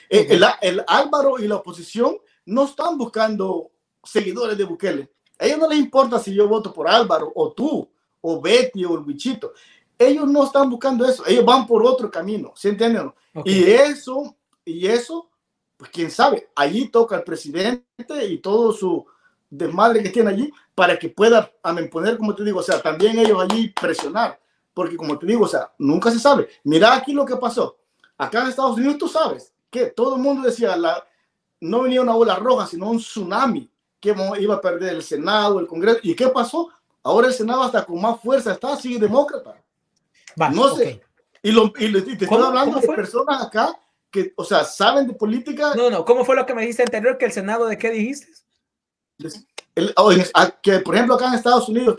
eh, El, Álvaro y la oposición no están buscando seguidores de Bukele. A ellos no les importa si yo voto por Álvaro o tú o Betty o el bichito. Ellos no están buscando eso. Ellos van por otro camino. ¿se entiende Y eso, y eso, pues quién sabe, allí toca al presidente y todo su desmadre que tiene allí para que pueda a poner, como te digo, o sea, también ellos allí presionar porque como te digo, o sea, nunca se sabe. Mira aquí lo que pasó. Acá en Estados Unidos tú sabes que todo el mundo decía, la, no venía una ola roja, sino un tsunami, que iba a perder el Senado, el Congreso. ¿Y qué pasó? Ahora el Senado hasta con más fuerza está, sigue demócrata. no sé. Y, lo, te estoy hablando de personas acá que, o sea, saben de política. No, no, ¿cómo fue lo que me dijiste anterior? ¿Que el Senado de qué dijiste? que, por ejemplo, acá en Estados Unidos,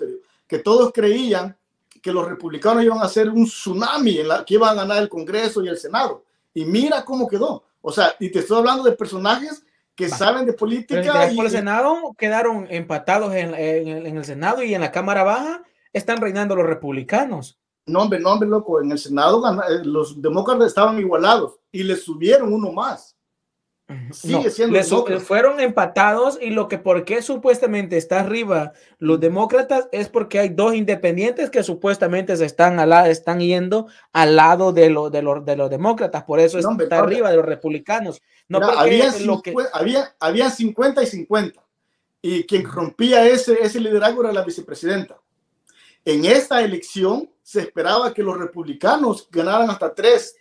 que todos creían que los republicanos iban a hacer un tsunami, en la, que iban a ganar el Congreso y el Senado. Y mira cómo quedó. O sea, y te estoy hablando de personajes que salen saben de política. El y, por el Senado quedaron empatados en, el Senado y en la Cámara Baja están reinando los republicanos. No, hombre, no, hombre, loco. En el Senado eh, los demócratas estaban igualados y les subieron uno más fueron empatados y lo que por qué supuestamente está arriba los demócratas es porque hay dos independientes que supuestamente se están están yendo al lado de, lo, de, de los demócratas, por eso está arriba de los republicanos. No había, había, 50 y 50 y quien rompía ese, ese liderazgo era la vicepresidenta. En esta elección se esperaba que los republicanos ganaran hasta tres,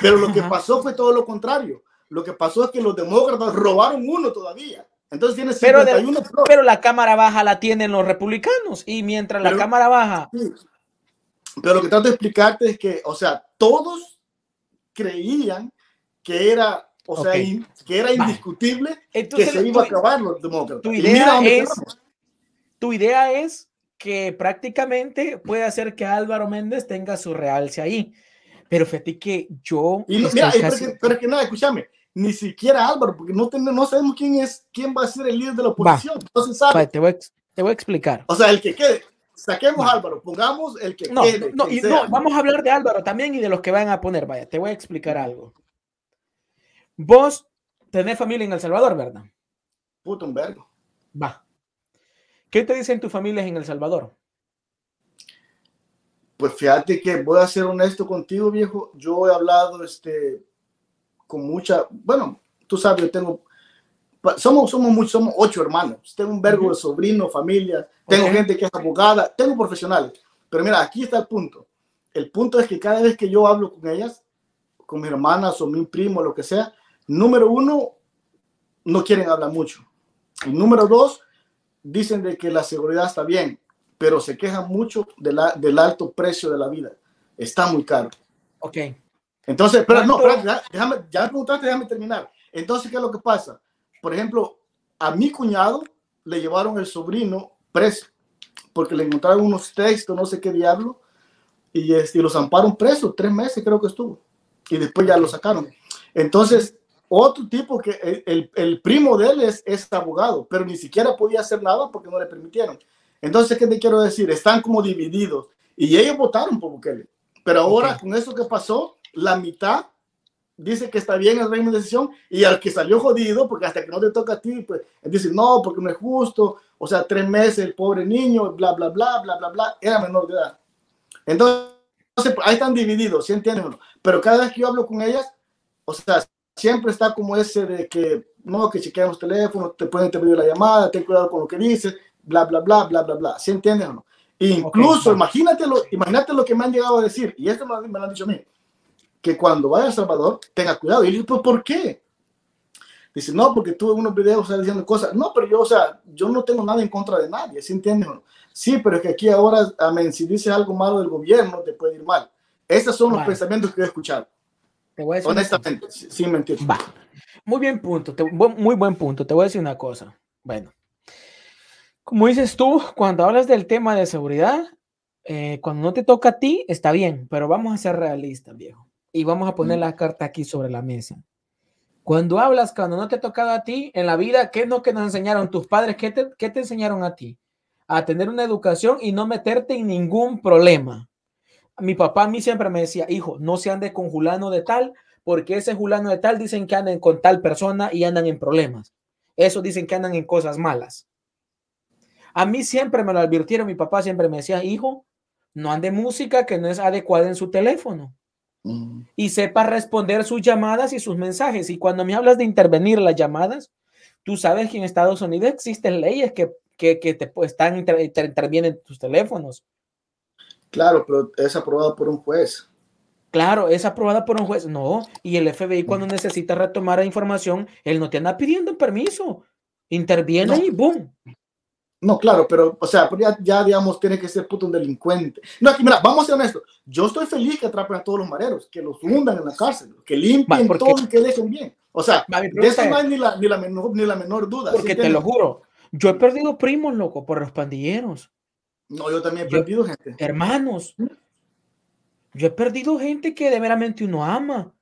pero lo que pasó fue todo lo contrario lo que pasó es que los demócratas robaron uno todavía. Entonces tiene 51 pero, pero la Cámara Baja la tienen los republicanos y mientras la Cámara Baja... Pero lo que trato de explicarte es que, o sea, todos creían que era o sea, que era indiscutible que se iba a acabar los demócratas. Tu idea, es, tu idea es que prácticamente puede hacer que Álvaro Méndez tenga su realce ahí. Pero fíjate que yo. pero, es que, nada, escúchame ni siquiera Álvaro, porque no, no sabemos quién es, quién va a ser el líder de la oposición. Entonces, pues, te, voy a, explicar. O sea, el que quede, saquemos Álvaro, pongamos el que quede. No, y no, vamos a hablar de Álvaro también y de los que van a poner. Vaya, te voy a explicar algo. Vos tenés familia en El Salvador, ¿verdad? Puto un vergo. Va. ¿Qué te dicen tus familias en El Salvador? Pues fíjate que voy a ser honesto contigo, viejo. Yo he hablado este, con mucha, bueno, tú sabes, yo tengo, somos, somos, somos ocho hermanos, tengo un verbo de sobrino, familia, tengo gente que es abogada, tengo profesionales, pero mira, aquí está el punto. El punto es que cada vez que yo hablo con ellas, con mis hermanas o mi primo, lo que sea, número uno, no quieren hablar mucho. Y número dos, dicen de que la seguridad está bien, pero se quejan mucho de la, del alto precio de la vida. Está muy caro. Ok. Entonces, pero no, déjame, ya me preguntaste, déjame terminar. Entonces, ¿qué es lo que pasa? Por ejemplo, a mi cuñado le llevaron el sobrino preso porque le encontraron unos textos, no sé qué diablo, y, este, los amparon preso, tres meses creo que estuvo, y después ya lo sacaron. Entonces, otro tipo que el, el, primo de él es, es, abogado, pero ni siquiera podía hacer nada porque no le permitieron. Entonces, ¿qué te quiero decir? Están como divididos y ellos votaron por Bukele, pero ahora con eso que pasó, la mitad dice que está bien el reino de decisión y al que salió jodido, porque hasta que no te toca a ti, pues dice, no, porque no es justo, o sea, tres meses el pobre niño, bla, bla, bla, bla, bla, bla, era menor de edad. Entonces, ahí están divididos, ¿sí entienden? Pero cada vez que yo hablo con ellas, o sea, siempre está como ese de que, no, que si los teléfonos, te pueden interrumpir la llamada, ten cuidado con lo que dices, bla, bla, bla, bla, bla, bla, ¿sí entienden? Incluso, no, imagínate, lo, imagínate lo que me han llegado a decir, y esto me lo han dicho a mí que cuando vaya a Salvador tenga cuidado. Y yo pues ¿por qué? Dice, no, porque tuve unos videos diciendo cosas. No, pero yo, o sea, yo no tengo nada en contra de nadie, ¿sí entiendes? Sí, pero es que aquí ahora, amén, si dices algo malo del gobierno, te puede ir mal. Esos son los pensamientos que he escuchado. Te voy a decir Honestamente, mentir. Va. Muy bien punto, muy buen punto. Te voy a decir una cosa. Bueno, como dices tú, cuando hablas del tema de seguridad, eh, cuando no te toca a ti, está bien, pero vamos a ser realistas, viejo y vamos a poner mm. la carta aquí sobre la mesa. Cuando hablas, cuando no te ha tocado a ti en la vida, ¿qué es que nos enseñaron tus padres? ¿Qué te, qué te enseñaron a ti? A tener una educación y no meterte en ningún problema. Mi papá a mí siempre me decía, hijo, no se ande con Julano de tal, porque ese Julano de tal dicen que andan con tal persona y andan en problemas. Eso dicen que andan en cosas malas. A mí siempre me lo advirtieron, mi papá siempre me decía, hijo, no ande música que no es adecuada en su teléfono y sepa responder sus llamadas y sus mensajes. Y cuando me hablas de intervenir las llamadas, tú sabes que en Estados Unidos existen leyes que, que, que te, están, intervienen tus teléfonos. Claro, pero es aprobado por un juez. Claro, es aprobada por un juez. No, y el FBI cuando mm. necesita retomar la información, él no te anda pidiendo permiso. Interviene y boom. No, claro, pero, o sea, ya, ya, digamos, tiene que ser puto un delincuente. No, aquí, mira, vamos a ser honestos. Yo estoy feliz que atrapen a todos los mareros, que los hundan en la cárcel, que limpien todo y que dejen bien. O sea, de eso no hay ni la, menor, duda. Porque te lo juro, yo he perdido primos, loco, por los pandilleros. No, yo también he perdido gente. Hermanos, yo he perdido gente que de veramente uno ama.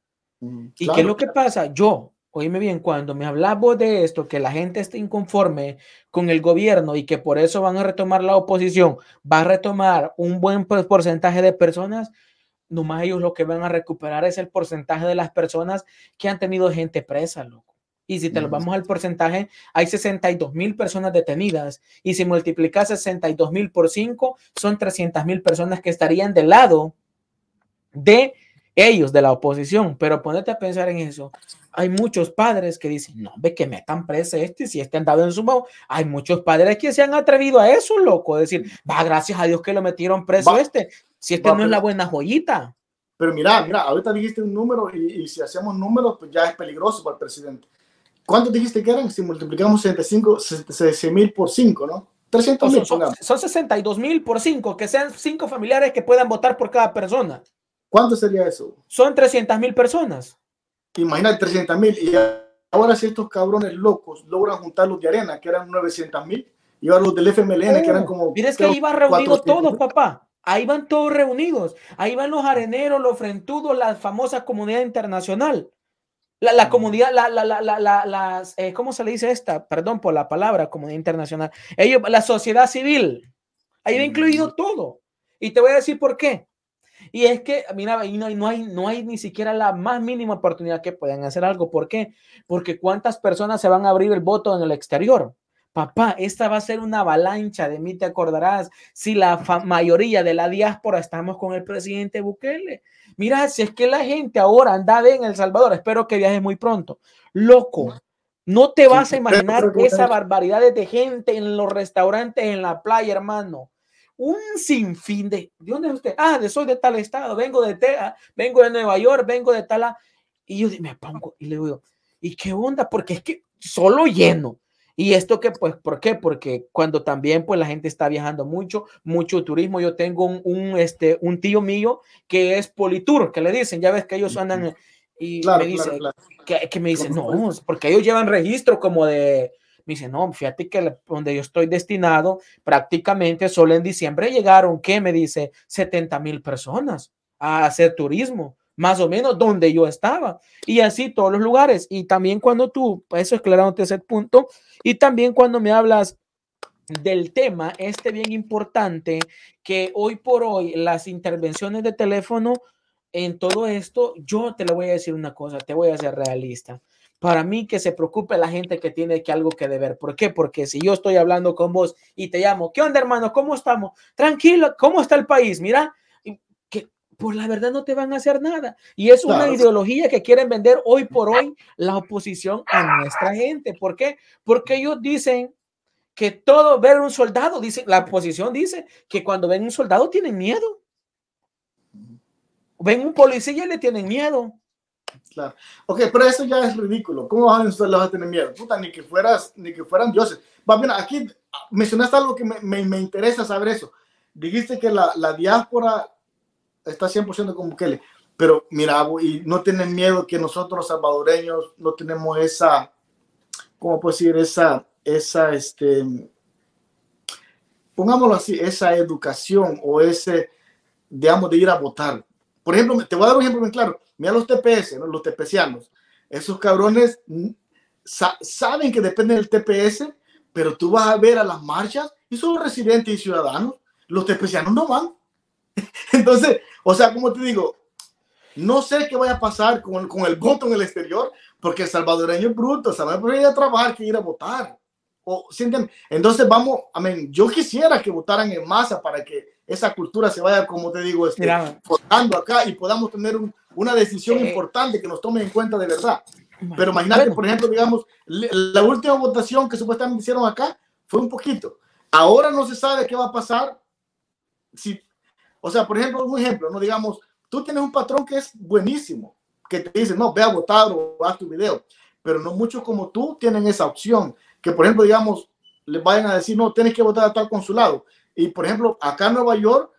Mm, ¿Y qué es lo que pasa? Yo, oíme bien, cuando me hablas de esto, que la gente está inconforme con el gobierno y que por eso van a retomar la oposición, va a retomar un buen pues, porcentaje de personas, nomás ellos lo que van a recuperar es el porcentaje de las personas que han tenido gente presa, loco. Y si te lo vamos al porcentaje, hay 62 mil personas detenidas. Y si multiplicas 62 mil por 5, son 300 mil personas que estarían del lado de ellos de la oposición, pero ponete a pensar en eso. Hay muchos padres que dicen, no, ve que metan preso este, si este andado en su mano. Hay muchos padres que se han atrevido a eso, loco, decir, va, gracias a Dios que lo metieron preso este, si este no es la buena joyita. Pero mira, mira, ahorita dijiste un número y, si hacemos números, pues ya es peligroso para el presidente. ¿Cuántos dijiste que eran? Si multiplicamos 65, 66 mil por 5, ¿no? 300 mil. Son, son 62 mil por 5, que sean 5 familiares que puedan votar por cada persona. ¿Cuánto sería eso? Son 300 mil personas. Imagina 300 mil. Y ahora si estos cabrones locos logran juntar los de arena, que eran 900 mil, y ahora los del FMLN, que eran oh, como... Mira, es que ahí van reunidos todos, papá. Ahí van todos reunidos. Ahí van los areneros, los frentudos, la famosa comunidad internacional. La, la, mm. comunidad, la, la, la, las, eh, ¿cómo se le dice esta? Perdón por la palabra, comunidad internacional. Ellos, la sociedad civil. Ahí va mm. incluido todo. Y te voy a decir por qué. Y es que, mira, y no, no, hay, no hay ni siquiera la más mínima oportunidad que puedan hacer algo. ¿Por qué? Porque cuántas personas se van a abrir el voto en el exterior. Papá, esta va a ser una avalancha, de mí te acordarás, si la mayoría de la diáspora estamos con el presidente Bukele. Mira, si es que la gente ahora anda en El Salvador, espero que viajes muy pronto. Loco, no te vas a imaginar esa barbaridad de gente en los restaurantes, en la playa, hermano un sinfín de, ¿de dónde es usted? Ah, de, soy de tal estado, vengo de Tea, vengo de Nueva York, vengo de tal. Y yo me pongo y le digo, ¿y qué onda? Porque es que solo lleno. Y esto que, pues, ¿por qué? Porque cuando también, pues, la gente está viajando mucho, mucho turismo. Yo tengo un, este, un tío mío que es Politur, que le dicen, ya ves que ellos andan y me dice, Que, me dicen, no, porque ellos llevan registro como de, me dice, no, fíjate que donde yo estoy destinado, prácticamente solo en diciembre llegaron, ¿qué? Me dice, 70 mil personas a hacer turismo, más o menos donde yo estaba. Y así todos los lugares. Y también cuando tú, eso es claro, ese punto, y también cuando me hablas del tema, este bien importante, que hoy por hoy las intervenciones de teléfono en todo esto, yo te le voy a decir una cosa, te voy a ser realista para mí que se preocupe la gente que tiene que algo que deber. ¿Por qué? Porque si yo estoy hablando con vos y te llamo, ¿qué onda hermano? ¿Cómo estamos? Tranquilo, ¿cómo está el país? Mira, que por pues, la verdad no te van a hacer nada. Y es una ideología que quieren vender hoy por hoy la oposición a nuestra gente. ¿Por qué? Porque ellos dicen que todo ver un soldado, dice, la oposición dice que cuando ven un soldado tienen miedo. Ven un policía y le tienen miedo Ok, pero eso ya es ridículo. ¿Cómo van a tener miedo? Puta, ni que, fueras, ni que fueran dioses. mira, aquí mencionaste algo que me, interesa saber eso. Dijiste que la, diáspora está 100% con Bukele, pero mira, y no tienen miedo que nosotros salvadoreños no tenemos esa, ¿cómo puedo decir? Esa, esa, este, pongámoslo así, esa educación o ese, digamos, de ir a votar. Por ejemplo, te voy a dar un ejemplo bien claro. Mira los TPS, los tepecianos. Esos cabrones mm, saben que dependen del TPS, pero tú vas a ver a las marchas y son residentes y ciudadanos. Los tepecianos no van. Entonces, o sea, como te digo, no sé qué vaya a pasar con, con el voto en el exterior, porque el salvadoreño es bruto, va a ir a trabajar que ir a votar entonces vamos, amén, yo quisiera que votaran en masa para que esa cultura se vaya, como te digo, este, votando acá y podamos tener una decisión eh. importante que nos tome en cuenta de verdad. Pero imagínate, por ejemplo, digamos, la última votación que supuestamente hicieron acá fue un poquito. Ahora no se sabe qué va a pasar. Si, o sea, por ejemplo, un ejemplo, no digamos, tú tienes un patrón que es buenísimo, que te dice, no, ve a votar o haz tu video, pero no muchos como tú tienen esa opción que por ejemplo, digamos, les vayan a decir, no, tienes que votar a tal consulado. Y por ejemplo, acá en Nueva York,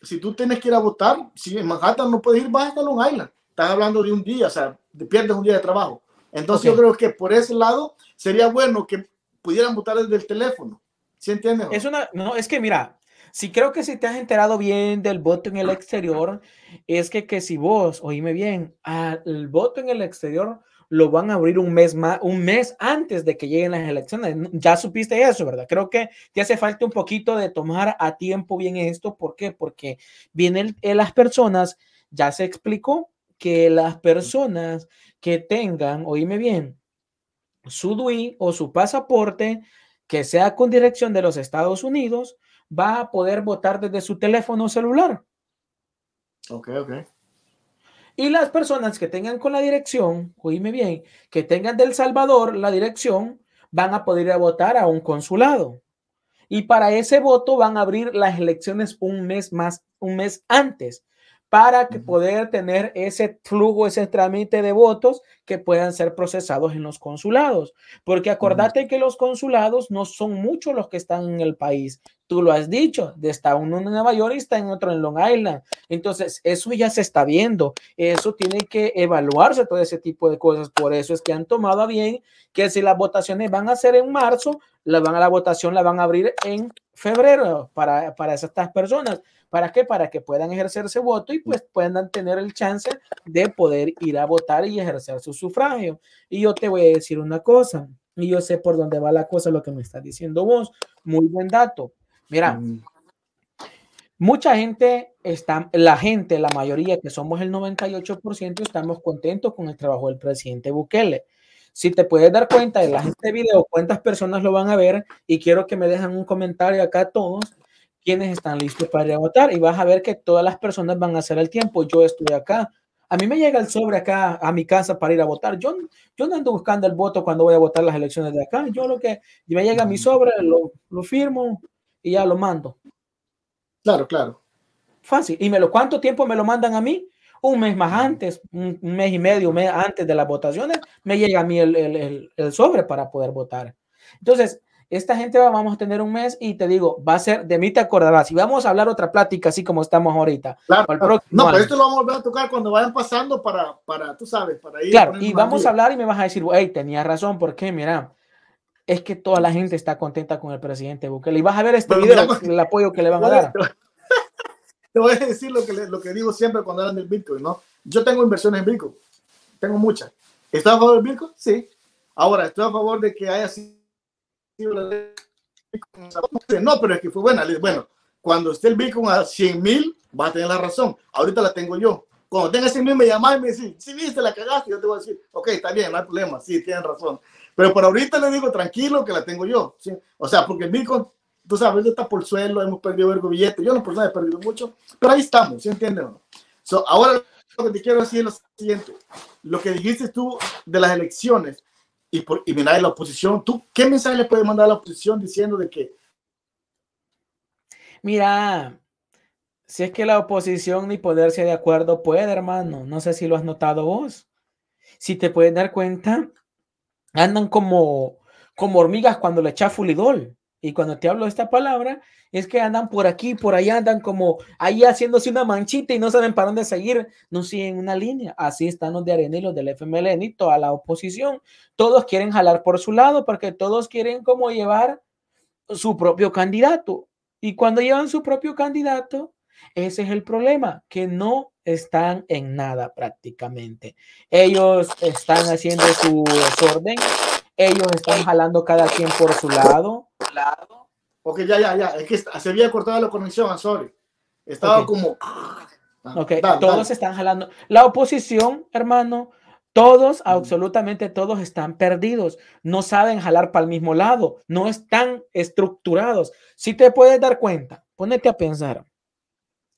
si tú tienes que ir a votar, si en Manhattan no puedes ir, vas hasta Long Island. Estás hablando de un día, o sea, pierdes un día de trabajo. Entonces yo creo que por ese lado sería bueno que pudieran votar desde el teléfono. ¿se entiende? Es una, no, es que mira, si creo que si te has enterado bien del voto en el exterior, es que, que si vos, oíme bien, al voto en el exterior lo van a abrir un mes más, un mes antes de que lleguen las elecciones. Ya supiste eso, ¿verdad? Creo que te hace falta un poquito de tomar a tiempo bien esto. ¿Por qué? Porque vienen las personas, ya se explicó que las personas que tengan, oíme bien, su DUI o su pasaporte que sea con dirección de los Estados Unidos, va a poder votar desde su teléfono celular. Ok, ok. Y las personas que tengan con la dirección, oíme bien, que tengan del Salvador la dirección, van a poder ir a votar a un consulado. Y para ese voto van a abrir las elecciones un mes más, un mes antes para que poder tener ese flujo, ese trámite de votos que puedan ser procesados en los consulados. Porque acordate que los consulados no son muchos los que están en el país. Tú lo has dicho, está uno en Nueva York y está en otro en Long Island. Entonces, eso ya se está viendo. Eso tiene que evaluarse todo ese tipo de cosas. Por eso es que han tomado a bien que si las votaciones van a ser en marzo, la, van a la votación la van a abrir en febrero para, para estas personas ¿Para qué? Para que puedan ejercer su voto y pues puedan tener el chance de poder ir a votar y ejercer su sufragio. Y yo te voy a decir una cosa, y yo sé por dónde va la cosa, lo que me estás diciendo vos. Muy buen dato. Mira, mm. mucha gente está, la gente, la mayoría que somos el 98%, estamos contentos con el trabajo del presidente Bukele. Si te puedes dar cuenta de la gente de video, cuántas personas lo van a ver, y quiero que me dejan un comentario acá a todos quienes están listos para ir a votar y vas a ver que todas las personas van a hacer el tiempo. Yo estoy acá. A mí me llega el sobre acá a mi casa para ir a votar. Yo, yo no ando buscando el voto cuando voy a votar las elecciones de acá. Yo lo que me llega mi sobre, lo, lo firmo y ya lo mando. Claro, claro. Fácil. ¿Y me lo, cuánto tiempo me lo mandan a mí? Un mes más antes, un mes y medio, un mes antes de las votaciones, me llega a mí el, el, el sobre para poder votar. Entonces, esta gente va, vamos a tener un mes y te digo, va a ser, de mí te acordarás, y vamos a hablar otra plática así como estamos ahorita. Claro, no, pero esto lo vamos a volver a tocar cuando vayan pasando para, para tú sabes, para ir. Claro, y vamos a hablar y me vas a decir, hey, tenía razón, porque mira, es que toda la gente está contenta con el presidente Bukele y vas a ver este video, el apoyo que le van a dar. Te voy a decir lo que, digo siempre cuando hablan del Bitcoin, ¿no? Yo tengo inversiones en Bitcoin, tengo muchas. ¿Estás a favor del Bitcoin? Sí. Ahora, ¿estoy a favor de que haya no, pero es que fue buena. Bueno, cuando esté el Bitcoin a 100 mil, va a tener la razón. Ahorita la tengo yo. Cuando tenga 100 mil, me llamas y me dice, si sí, viste, la cagaste. Yo te voy a decir, ok, está bien, no hay problema. Sí, tienen razón. Pero por ahorita le digo, tranquilo, que la tengo yo. O sea, porque el Bitcoin, tú sabes, está por suelo, hemos perdido vergo billete. Yo, no por nada, he perdido mucho. Pero ahí estamos, ¿sí entiendes? So, ahora lo que te quiero decir es lo siguiente. Lo que dijiste tú de las elecciones y, por, y la oposición. ¿Tú qué mensaje le puedes mandar a la oposición diciendo de qué? Mira, si es que la oposición ni ponerse de acuerdo puede, hermano. No sé si lo has notado vos. Si te puedes dar cuenta, andan como, como hormigas cuando le echas fulidol. Y cuando te hablo de esta palabra, es que andan por aquí, por allá, andan como ahí haciéndose una manchita y no saben para dónde seguir, no siguen una línea. Así están los de Arena los del FMLN y toda la oposición. Todos quieren jalar por su lado porque todos quieren como llevar su propio candidato. Y cuando llevan su propio candidato, ese es el problema, que no están en nada prácticamente. Ellos están haciendo su desorden, ellos están jalando cada quien por su lado. Ok, ya, ya, ya. Es que se había cortado la conexión, sorry. Estaba como... Ah, ok, todos están jalando. La oposición, hermano, todos, absolutamente todos están perdidos, no saben jalar para el mismo lado, no están estructurados. Si te puedes dar cuenta, ponete a pensar.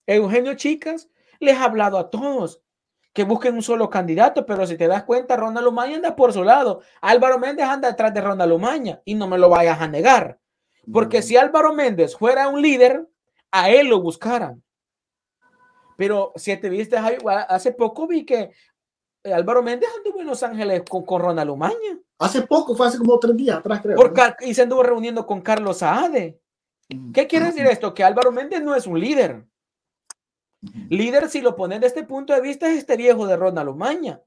Eugenio Chicas les ha hablado a todos, que busquen un solo candidato, pero si te das cuenta, Ronald Umaña anda por su lado. Álvaro Méndez anda detrás de Ronald Umaña y no me lo vayas a negar. Porque si Álvaro Méndez fuera un líder, a él lo buscaran. Pero si te viste, hace poco vi que eh, Álvaro Méndez anduvo en Los Ángeles con, con Ronald Hace poco, fue hace como tres días atrás, creo. Y se anduvo reuniendo con Carlos Saade. ¿Qué quiere decir esto? Que Álvaro Méndez no es un líder. Líder, si lo ponen de este punto de vista, es este viejo de Ronald Umaña.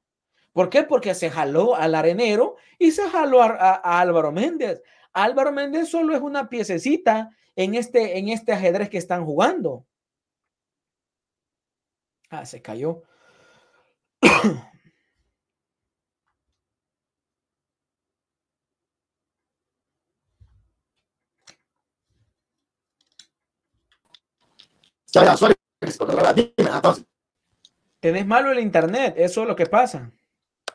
¿Por qué? Porque se jaló al arenero y se jaló a, Álvaro Méndez. Álvaro Méndez solo es una piececita en este, en este ajedrez que están jugando. Ah, se cayó. Tenés malo el internet, eso es lo que pasa.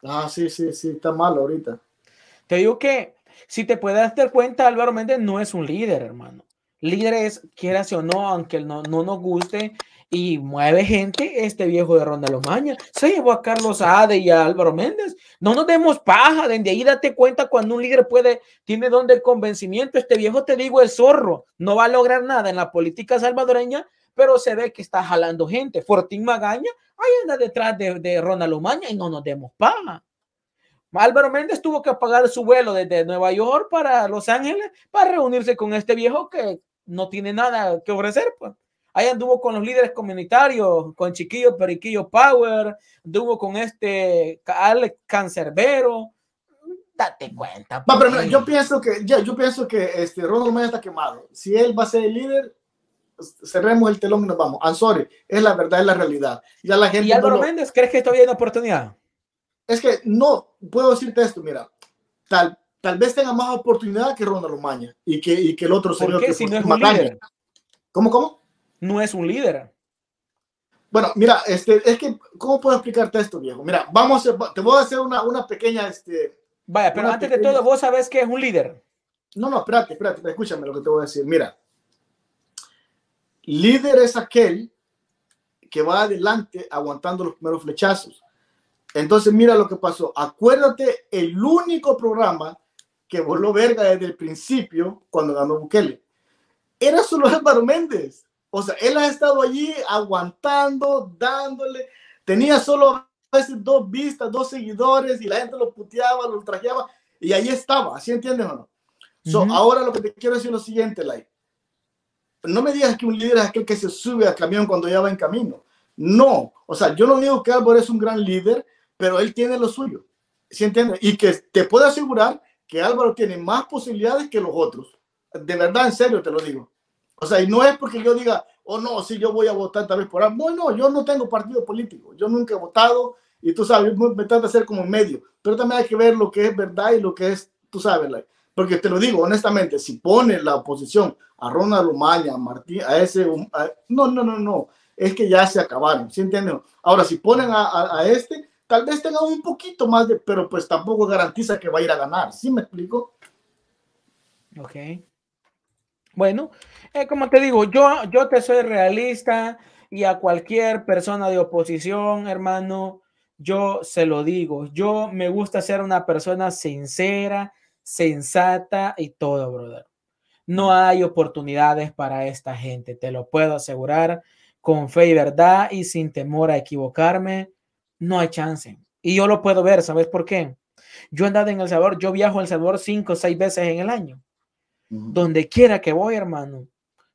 Ah, sí, sí, sí, está malo ahorita. Te digo que, si te puedes dar cuenta, Álvaro Méndez no es un líder, hermano. Líder es, quieras o no, aunque no, no nos guste y mueve gente, este viejo de Ronda Lomaña se llevó a Carlos Ade y a Álvaro Méndez. No nos demos paja, desde ahí date cuenta cuando un líder puede, tiene donde el convencimiento. Este viejo, te digo, es zorro, no va a lograr nada en la política salvadoreña pero se ve que está jalando gente. Fortín Magaña, ahí anda detrás de, de Ronald Omaña y no nos demos paja. Álvaro Méndez tuvo que pagar su vuelo desde Nueva York para Los Ángeles para reunirse con este viejo que no tiene nada que ofrecer. Pues. Ahí anduvo con los líderes comunitarios, con Chiquillo Periquillo Power, anduvo con este Alex Cancerbero. Date cuenta. Pues. yo pienso que, yo, yo pienso que este, Ronald Méndez está quemado. Si él va a ser el líder, cerremos el telón y nos vamos. I'm sorry, es la verdad, es la realidad. Ya la gente ¿Y Álvaro Méndez, crees que todavía hay una oportunidad? Es que no, puedo decirte esto, mira, tal, tal vez tenga más oportunidad que Ronald Romaña y que, y que el otro señor. ¿Por qué? si no es un líder? ¿Cómo, cómo? No es un líder. Bueno, mira, este, es que, ¿cómo puedo explicarte esto, viejo? Mira, vamos, te voy a hacer una, pequeña, este... Vaya, pero antes de todo, vos sabes que es un líder. No, no, espérate, espérate, escúchame lo que te voy a decir. Mira, Líder es aquel que va adelante aguantando los primeros flechazos. Entonces, mira lo que pasó. Acuérdate el único programa que voló verga desde el principio cuando ganó Bukele. Era solo Álvaro Méndez. O sea, él ha estado allí aguantando, dándole. Tenía solo a veces dos vistas, dos seguidores y la gente lo puteaba, lo ultrajeaba. y ahí estaba. ¿Así entiendes o no? Ahora lo que te quiero decir es lo siguiente, like no me digas que un líder es aquel que se sube al camión cuando ya va en camino. No, o sea, yo no digo que Álvaro es un gran líder, pero él tiene lo suyo. ¿Sí entiendes? Y que te puedo asegurar que Álvaro tiene más posibilidades que los otros. De verdad, en serio te lo digo. O sea, y no es porque yo diga, oh no, si sí, yo voy a votar tal vez por Álvaro. Bueno, yo no tengo partido político. Yo nunca he votado y tú sabes, me trata de hacer como medio. Pero también hay que ver lo que es verdad y lo que es, tú sabes, la. Porque te lo digo honestamente, si pone la oposición a Ronald Umaña, a Martín, a ese... no, no, no, no. Es que ya se acabaron, ¿sí entiendes? Ahora, si ponen a, este, tal vez tenga un poquito más de... Pero pues tampoco garantiza que va a ir a ganar, ¿sí me explico? Ok. Bueno, eh, como te digo, yo, yo te soy realista y a cualquier persona de oposición, hermano, yo se lo digo. Yo me gusta ser una persona sincera, sensata y todo, brother. No mm. hay oportunidades para esta gente, te lo puedo asegurar con fe y verdad y sin temor a equivocarme, no hay chance. Y yo lo puedo ver, ¿sabes por qué? Yo he andado en El Salvador, yo viajo a El Salvador cinco o seis veces en el año. Donde quiera que voy, hermano,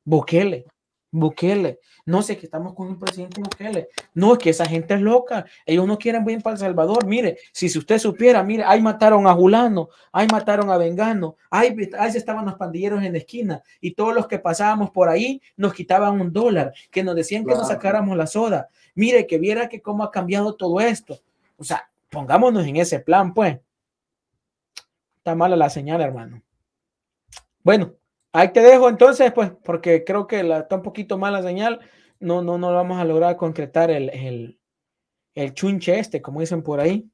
Boquele. Bukele. No sé que estamos con un presidente Bukele. No, es que esa gente es loca. Ellos no quieren bien para El Salvador. Mire, si, si usted supiera, mire, ahí mataron a Julano, ahí mataron a Vengano, ahí, estaban los pandilleros en la esquina y todos los que pasábamos por ahí nos quitaban un dólar, que nos decían que nos sacáramos la soda. Mire, que viera que cómo ha cambiado todo esto. O sea, pongámonos en ese plan, pues. Está mala la señal, hermano. Bueno, Ahí te dejo entonces, pues, porque creo que la, está un poquito mala señal. No, no, no vamos a lograr concretar el, el, el chunche este, como dicen por ahí.